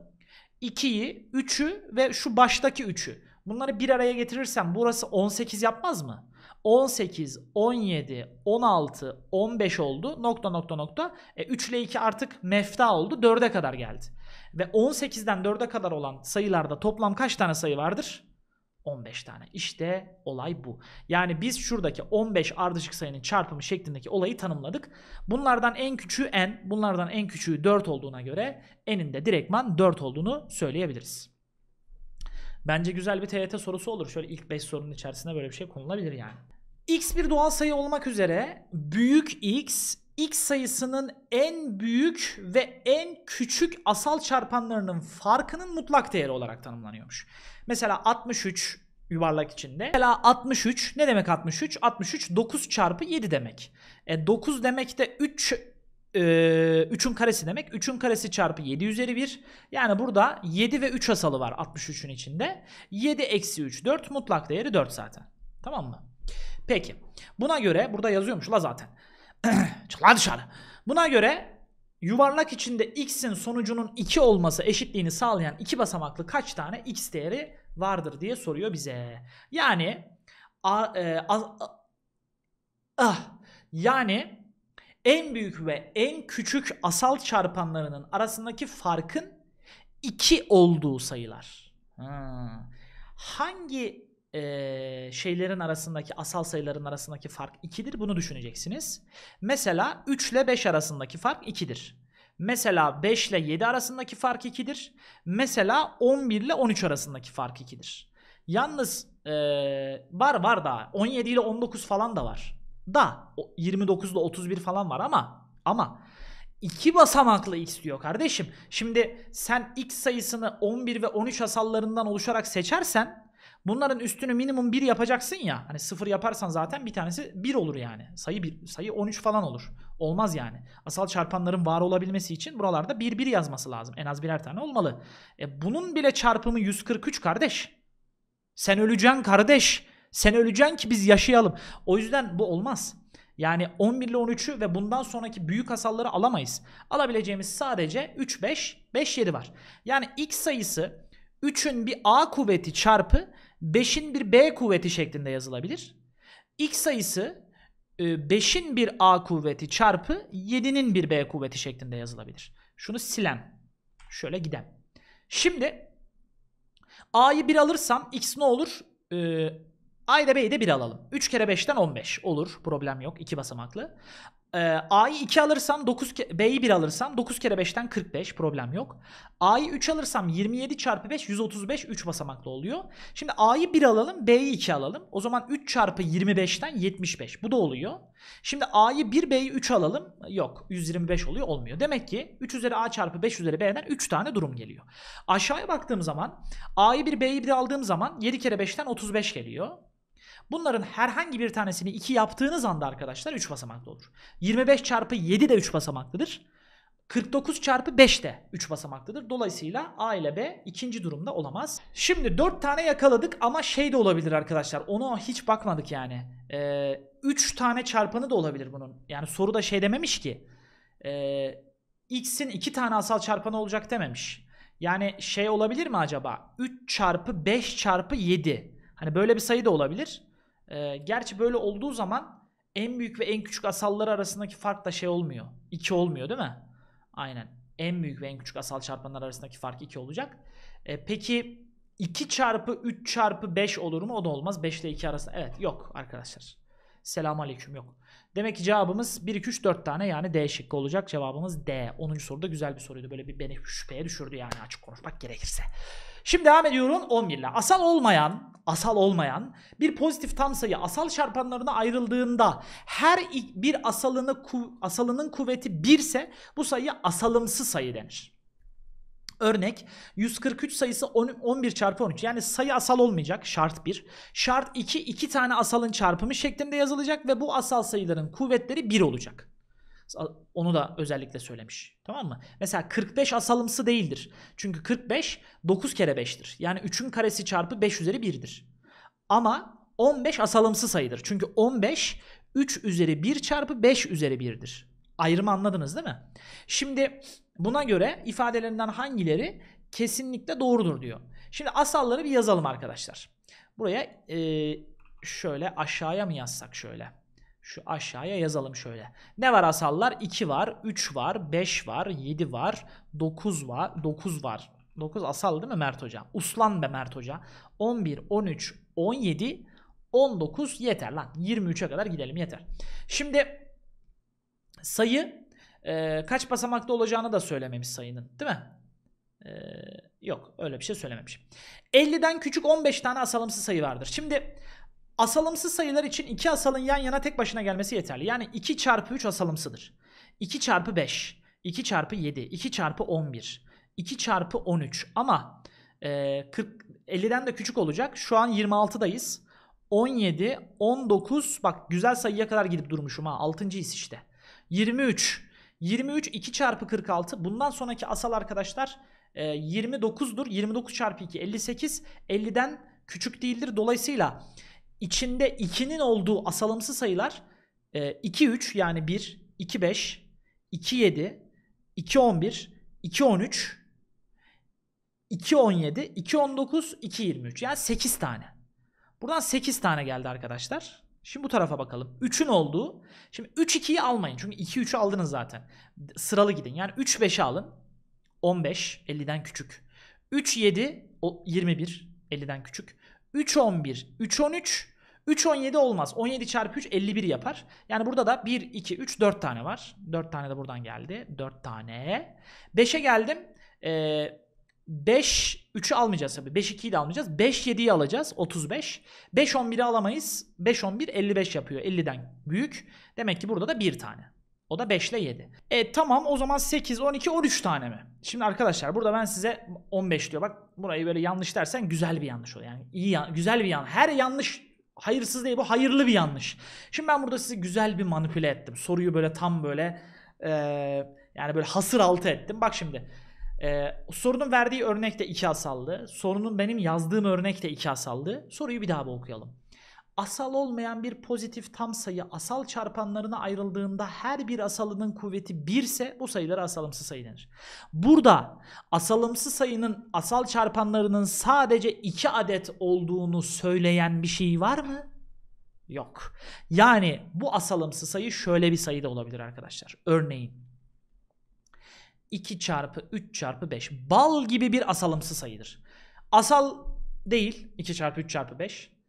2'yi, 3'ü ve şu baştaki 3'ü. Bunları bir araya getirirsem burası 18 yapmaz mı? 18, 17, 16, 15 oldu. Nokta nokta nokta. E, 3 ile 2 artık mefta oldu. 4'e kadar geldi. Ve 18'den 4'e kadar olan sayılarda toplam kaç tane sayı vardır? 15 tane. İşte olay bu. Yani biz şuradaki 15 ardışık sayının çarpımı şeklindeki olayı tanımladık. Bunlardan en küçüğü n, bunlardan en küçüğü 4 olduğuna göre n'in de direktman 4 olduğunu söyleyebiliriz. Bence güzel bir TYT sorusu olur. Şöyle ilk 5 sorunun içerisine böyle bir şey konulabilir yani x bir doğal sayı olmak üzere büyük x, x sayısının en büyük ve en küçük asal çarpanlarının farkının mutlak değeri olarak tanımlanıyormuş. Mesela 63 yuvarlak içinde. Mesela 63 ne demek 63? 63 9 çarpı 7 demek. E, 9 demek de 3 e, 3'ün karesi demek. 3'ün karesi çarpı 7 üzeri 1. Yani burada 7 ve 3 asalı var 63'ün içinde. 7 eksi 3 4 mutlak değeri 4 zaten. Tamam mı? Peki. Buna göre burada yazıyormuş la zaten. Çık dışarı. Buna göre yuvarlak içinde x'in sonucunun 2 olması eşitliğini sağlayan iki basamaklı kaç tane x değeri vardır diye soruyor bize. Yani a, e, a, a, ah, yani en büyük ve en küçük asal çarpanlarının arasındaki farkın 2 olduğu sayılar. Hmm. Hangi e, şeylerin arasındaki asal sayıların arasındaki fark 2'dir. Bunu düşüneceksiniz. Mesela 3 ile 5 arasındaki fark 2'dir. Mesela 5 ile 7 arasındaki fark 2'dir. Mesela 11 ile 13 arasındaki fark 2'dir. Yalnız e, var var da 17 ile 19 falan da var. Da 29 ile 31 falan var ama ama iki basamaklı x diyor kardeşim. Şimdi sen x sayısını 11 ve 13 asallarından oluşarak seçersen Bunların üstünü minimum 1 yapacaksın ya. Hani 0 yaparsan zaten bir tanesi 1 olur yani. Sayı 1, sayı 13 falan olur. Olmaz yani. Asal çarpanların var olabilmesi için buralarda 1 1 yazması lazım. En az birer tane olmalı. E bunun bile çarpımı 143 kardeş. Sen öleceksin kardeş. Sen öleceksin ki biz yaşayalım. O yüzden bu olmaz. Yani 11 ile 13'ü ve bundan sonraki büyük asalları alamayız. Alabileceğimiz sadece 3, 5, 5, 7 var. Yani x sayısı 3'ün bir a kuvveti çarpı 5'in bir B kuvveti şeklinde yazılabilir. X sayısı 5'in e, bir A kuvveti çarpı 7'nin bir B kuvveti şeklinde yazılabilir. Şunu silen, Şöyle gidem. Şimdi A'yı 1 alırsam X ne olur? Ee, A'yı da B'yi de 1 alalım. 3 kere 5'ten 15 olur. Problem yok. 2 basamaklı e, A'yı 2 alırsam 9 B'yi 1 alırsam 9 kere 5'ten 45 problem yok. A'yı 3 alırsam 27 çarpı 5 135 3 basamaklı oluyor. Şimdi A'yı 1 alalım B'yi 2 alalım. O zaman 3 çarpı 25'ten 75 bu da oluyor. Şimdi A'yı 1 B'yi 3 alalım. Yok 125 oluyor olmuyor. Demek ki 3 üzeri A çarpı 5 üzeri B'den 3 tane durum geliyor. Aşağıya baktığım zaman A'yı 1 B'yi 1 aldığım zaman 7 kere 5'ten 35 geliyor. Bunların herhangi bir tanesini 2 yaptığınız anda arkadaşlar 3 basamaklı olur. 25 çarpı 7 de 3 basamaklıdır. 49 çarpı 5 de 3 basamaklıdır. Dolayısıyla A ile B ikinci durumda olamaz. Şimdi 4 tane yakaladık ama şey de olabilir arkadaşlar. Onu hiç bakmadık yani. Ee, 3 tane çarpanı da olabilir bunun. Yani soru da şey dememiş ki. E, X'in 2 tane asal çarpanı olacak dememiş. Yani şey olabilir mi acaba? 3 çarpı 5 çarpı 7. Hani böyle bir sayı da olabilir. E, gerçi böyle olduğu zaman en büyük ve en küçük asallar arasındaki fark da şey olmuyor. 2 olmuyor değil mi? Aynen. En büyük ve en küçük asal çarpanlar arasındaki fark 2 olacak. E, peki 2 çarpı 3 çarpı 5 olur mu? O da olmaz. 5 ile 2 arasında. Evet yok arkadaşlar. Selamun aleyküm yok. Demek ki cevabımız 1, 2, 3, 4 tane yani D şıkkı olacak. Cevabımız D. 10. soruda güzel bir soruydu. Böyle bir beni şüpheye düşürdü yani açık konuşmak gerekirse. Şimdi devam ediyorum 11 ile. Asal olmayan asal olmayan bir pozitif tam sayı asal çarpanlarına ayrıldığında her bir asalını asalının kuvveti 1 ise bu sayıya asalımsı sayı denir. Örnek 143 sayısı 10, 11 çarpı 13 yani sayı asal olmayacak şart 1. Şart 2 iki tane asalın çarpımı şeklinde yazılacak ve bu asal sayıların kuvvetleri 1 olacak. Onu da özellikle söylemiş. Tamam mı? Mesela 45 asalımsı değildir. Çünkü 45 9 kere 5'tir. Yani 3'ün karesi çarpı 5 üzeri 1'dir. Ama 15 asalımsı sayıdır. Çünkü 15 3 üzeri 1 çarpı 5 üzeri 1'dir. Ayrımı anladınız değil mi? Şimdi buna göre ifadelerinden hangileri kesinlikle doğrudur diyor. Şimdi asalları bir yazalım arkadaşlar. Buraya e, şöyle aşağıya mı yazsak şöyle? Şu aşağıya yazalım şöyle. Ne var asallar? 2 var, 3 var, 5 var, 7 var, 9 var, 9 var. 9 asal değil mi Mert Hoca? Uslan be Mert Hoca. 11, 13, 17, 19 yeter lan. 23'e kadar gidelim yeter. Şimdi sayı e, kaç basamakta olacağını da söylememiş sayının değil mi? E, yok öyle bir şey söylememiş. 50'den küçük 15 tane asalımsı sayı vardır. Şimdi Asalımsız sayılar için iki asalın yan yana tek başına gelmesi yeterli. Yani 2 çarpı 3 asalımsıdır. 2 çarpı 5, 2 çarpı 7, 2 çarpı 11, 2 çarpı 13 ama e, 40, 50'den de küçük olacak. Şu an 26'dayız. 17, 19 bak güzel sayıya kadar gidip durmuşum ha 6. his işte. 23, 23 2 çarpı 46 bundan sonraki asal arkadaşlar e, 29'dur. 29 çarpı 2 58 50'den küçük değildir. Dolayısıyla içinde 2'nin olduğu asalımsı sayılar e, 2 3 yani 1, 2 5, 2 7, 2 11, 2 13, 2 17, 2 19, 2 23. Yani 8 tane. Buradan 8 tane geldi arkadaşlar. Şimdi bu tarafa bakalım. 3'ün olduğu. Şimdi 3 2'yi almayın. Çünkü 2 3'ü aldınız zaten. Sıralı gidin. Yani 3 5'i alın. 15 50'den küçük. 3 7 21 50'den küçük. 3 11 3 13 3 17 olmaz. 17 çarpı 3 51 yapar. Yani burada da 1 2 3 4 tane var. 4 tane de buradan geldi. 4 tane. 5'e geldim. Ee, 5 3'ü almayacağız tabii. 5 2'yi de almayacağız. 5 7'yi alacağız. 35. 5 11'i alamayız. 5 11 55 yapıyor. 50'den büyük. Demek ki burada da 1 tane. O da 5 ile 7. E tamam o zaman 8, 12, 13 tane mi? Şimdi arkadaşlar burada ben size 15 diyor. Bak burayı böyle yanlış dersen güzel bir yanlış oluyor. Yani iyi güzel bir yanlış. Her yanlış hayırsız değil bu hayırlı bir yanlış. Şimdi ben burada size güzel bir manipüle ettim. Soruyu böyle tam böyle e, yani böyle hasır altı ettim. Bak şimdi e, sorunun verdiği örnek de iki asaldı, Sorunun benim yazdığım örnek de iki asaldı. Soruyu bir daha bir okuyalım. Asal olmayan bir pozitif tam sayı asal çarpanlarına ayrıldığında her bir asalının kuvveti 1 ise bu sayılara asalımsı sayı denir. Burada asalımsı sayının asal çarpanlarının sadece 2 adet olduğunu söyleyen bir şey var mı? Yok. Yani bu asalımsı sayı şöyle bir sayı da olabilir arkadaşlar. Örneğin 2 çarpı 3 çarpı 5 bal gibi bir asalımsı sayıdır. Asal değil 2 çarpı 3 çarpı 5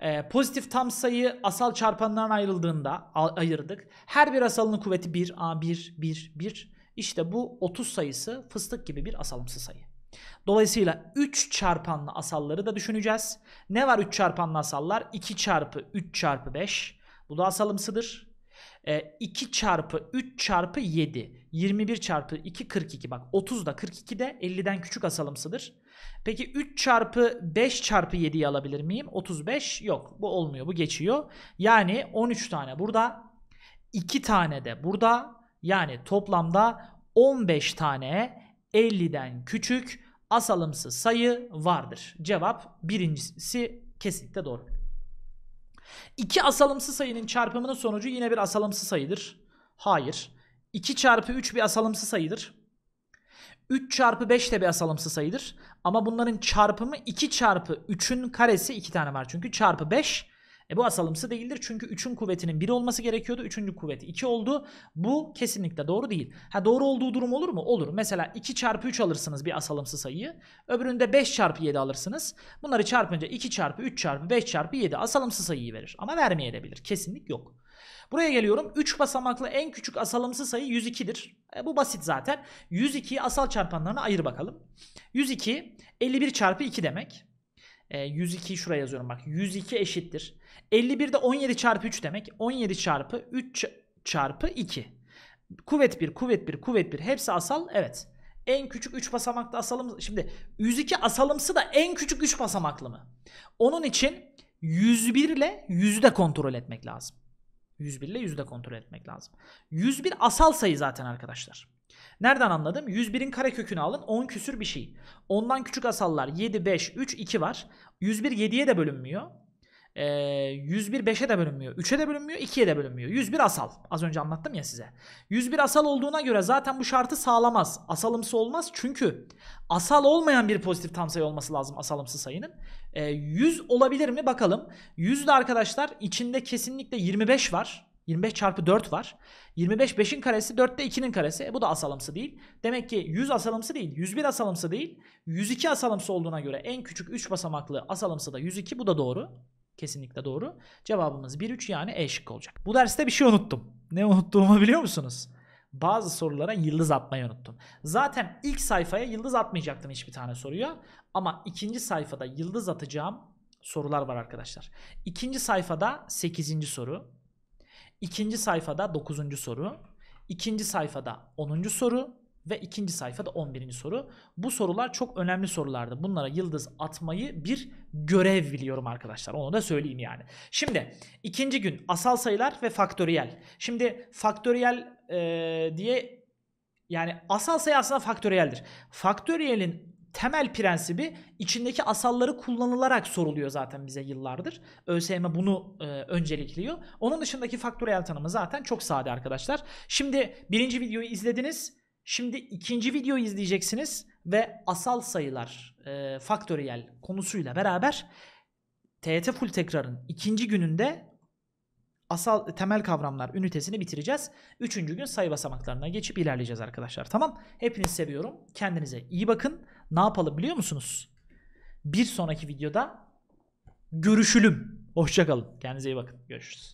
e, pozitif tam sayı asal çarpanlardan ayrıldığında a, ayırdık. Her bir asalının kuvveti 1, a 1, 1, 1. İşte bu 30 sayısı fıstık gibi bir asalımsı sayı. Dolayısıyla 3 çarpanlı asalları da düşüneceğiz. Ne var 3 çarpanlı asallar? 2 çarpı 3 çarpı 5. Bu da asalımsıdır. E, ee, 2 çarpı 3 çarpı 7. 21 çarpı 2 42. Bak 30 da 42 de 50'den küçük asalımsıdır. Peki 3 çarpı 5 çarpı 7'yi alabilir miyim? 35 yok. Bu olmuyor. Bu geçiyor. Yani 13 tane burada. 2 tane de burada. Yani toplamda 15 tane 50'den küçük asalımsız sayı vardır. Cevap birincisi kesinlikle doğru. İki asalımsız sayının çarpımının sonucu yine bir asalımsız sayıdır. Hayır. 2 çarpı 3 bir asalımsız sayıdır. 3 çarpı 5 de bir asalımsı sayıdır. Ama bunların çarpımı 2 çarpı 3'ün karesi 2 tane var çünkü çarpı 5. E bu asalımsı değildir çünkü 3'ün kuvvetinin 1 olması gerekiyordu. 3. kuvveti 2 oldu. Bu kesinlikle doğru değil. Ha doğru olduğu durum olur mu? Olur. Mesela 2 çarpı 3 alırsınız bir asalımsı sayıyı. Öbüründe 5 çarpı 7 alırsınız. Bunları çarpınca 2 çarpı 3 çarpı 5 çarpı 7 asalımsı sayıyı verir. Ama vermeyebilir. Kesinlik yok. Buraya geliyorum. 3 basamaklı en küçük asalımsı sayı 102'dir. E, bu basit zaten. 102'yi asal çarpanlarına ayır bakalım. 102 51 çarpı 2 demek. E, 102 şuraya yazıyorum bak. 102 eşittir. 51 de 17 çarpı 3 demek. 17 çarpı 3 çarpı 2. Kuvvet 1, kuvvet 1, kuvvet 1. Hepsi asal. Evet. En küçük 3 basamaklı asalım. Şimdi 102 asalımsı da en küçük 3 basamaklı mı? Onun için 101 ile 100'ü de kontrol etmek lazım. 101 ile 100 de kontrol etmek lazım. 101 asal sayı zaten arkadaşlar. Nereden anladım? 101'in kare kökünü alın 10 küsür bir şey. Ondan küçük asallar 7, 5, 3, 2 var. 101 7'ye de bölünmüyor. Ee, 101 5'e de bölünmüyor. 3'e de bölünmüyor. 2'ye de bölünmüyor. 101 asal. Az önce anlattım ya size. 101 asal olduğuna göre zaten bu şartı sağlamaz. Asalımsı olmaz. Çünkü asal olmayan bir pozitif tam sayı olması lazım asalımsı sayının. E, ee, 100 olabilir mi bakalım. 100 de arkadaşlar içinde kesinlikle 25 var. 25 çarpı 4 var. 25 5'in karesi 4'te 2'nin karesi. E, bu da asalımsı değil. Demek ki 100 asalımsı değil. 101 asalımsı değil. 102 asalımsı olduğuna göre en küçük 3 basamaklı asalımsı da 102. Bu da doğru. Kesinlikle doğru. Cevabımız 1-3 yani E şıkkı olacak. Bu derste bir şey unuttum. Ne unuttuğumu biliyor musunuz? Bazı sorulara yıldız atmayı unuttum. Zaten ilk sayfaya yıldız atmayacaktım hiçbir tane soruya. Ama ikinci sayfada yıldız atacağım sorular var arkadaşlar. İkinci sayfada 8. soru. İkinci sayfada 9. soru. ikinci sayfada 10. soru ve ikinci sayfada 11. soru. Bu sorular çok önemli sorulardı. Bunlara yıldız atmayı bir görev biliyorum arkadaşlar. Onu da söyleyeyim yani. Şimdi ikinci gün asal sayılar ve faktöriyel. Şimdi faktöriyel e, diye yani asal sayı aslında faktöriyeldir. Faktöriyelin temel prensibi içindeki asalları kullanılarak soruluyor zaten bize yıllardır. ÖSYM bunu e, öncelikliyor. Onun dışındaki faktöriyel tanımı zaten çok sade arkadaşlar. Şimdi birinci videoyu izlediniz. Şimdi ikinci videoyu izleyeceksiniz ve asal sayılar e, faktöriyel konusuyla beraber TYT full tekrarın ikinci gününde asal temel kavramlar ünitesini bitireceğiz. Üçüncü gün sayı basamaklarına geçip ilerleyeceğiz arkadaşlar. Tamam. Hepinizi seviyorum. Kendinize iyi bakın. Ne yapalım biliyor musunuz? Bir sonraki videoda görüşülüm. Hoşçakalın. Kendinize iyi bakın. Görüşürüz.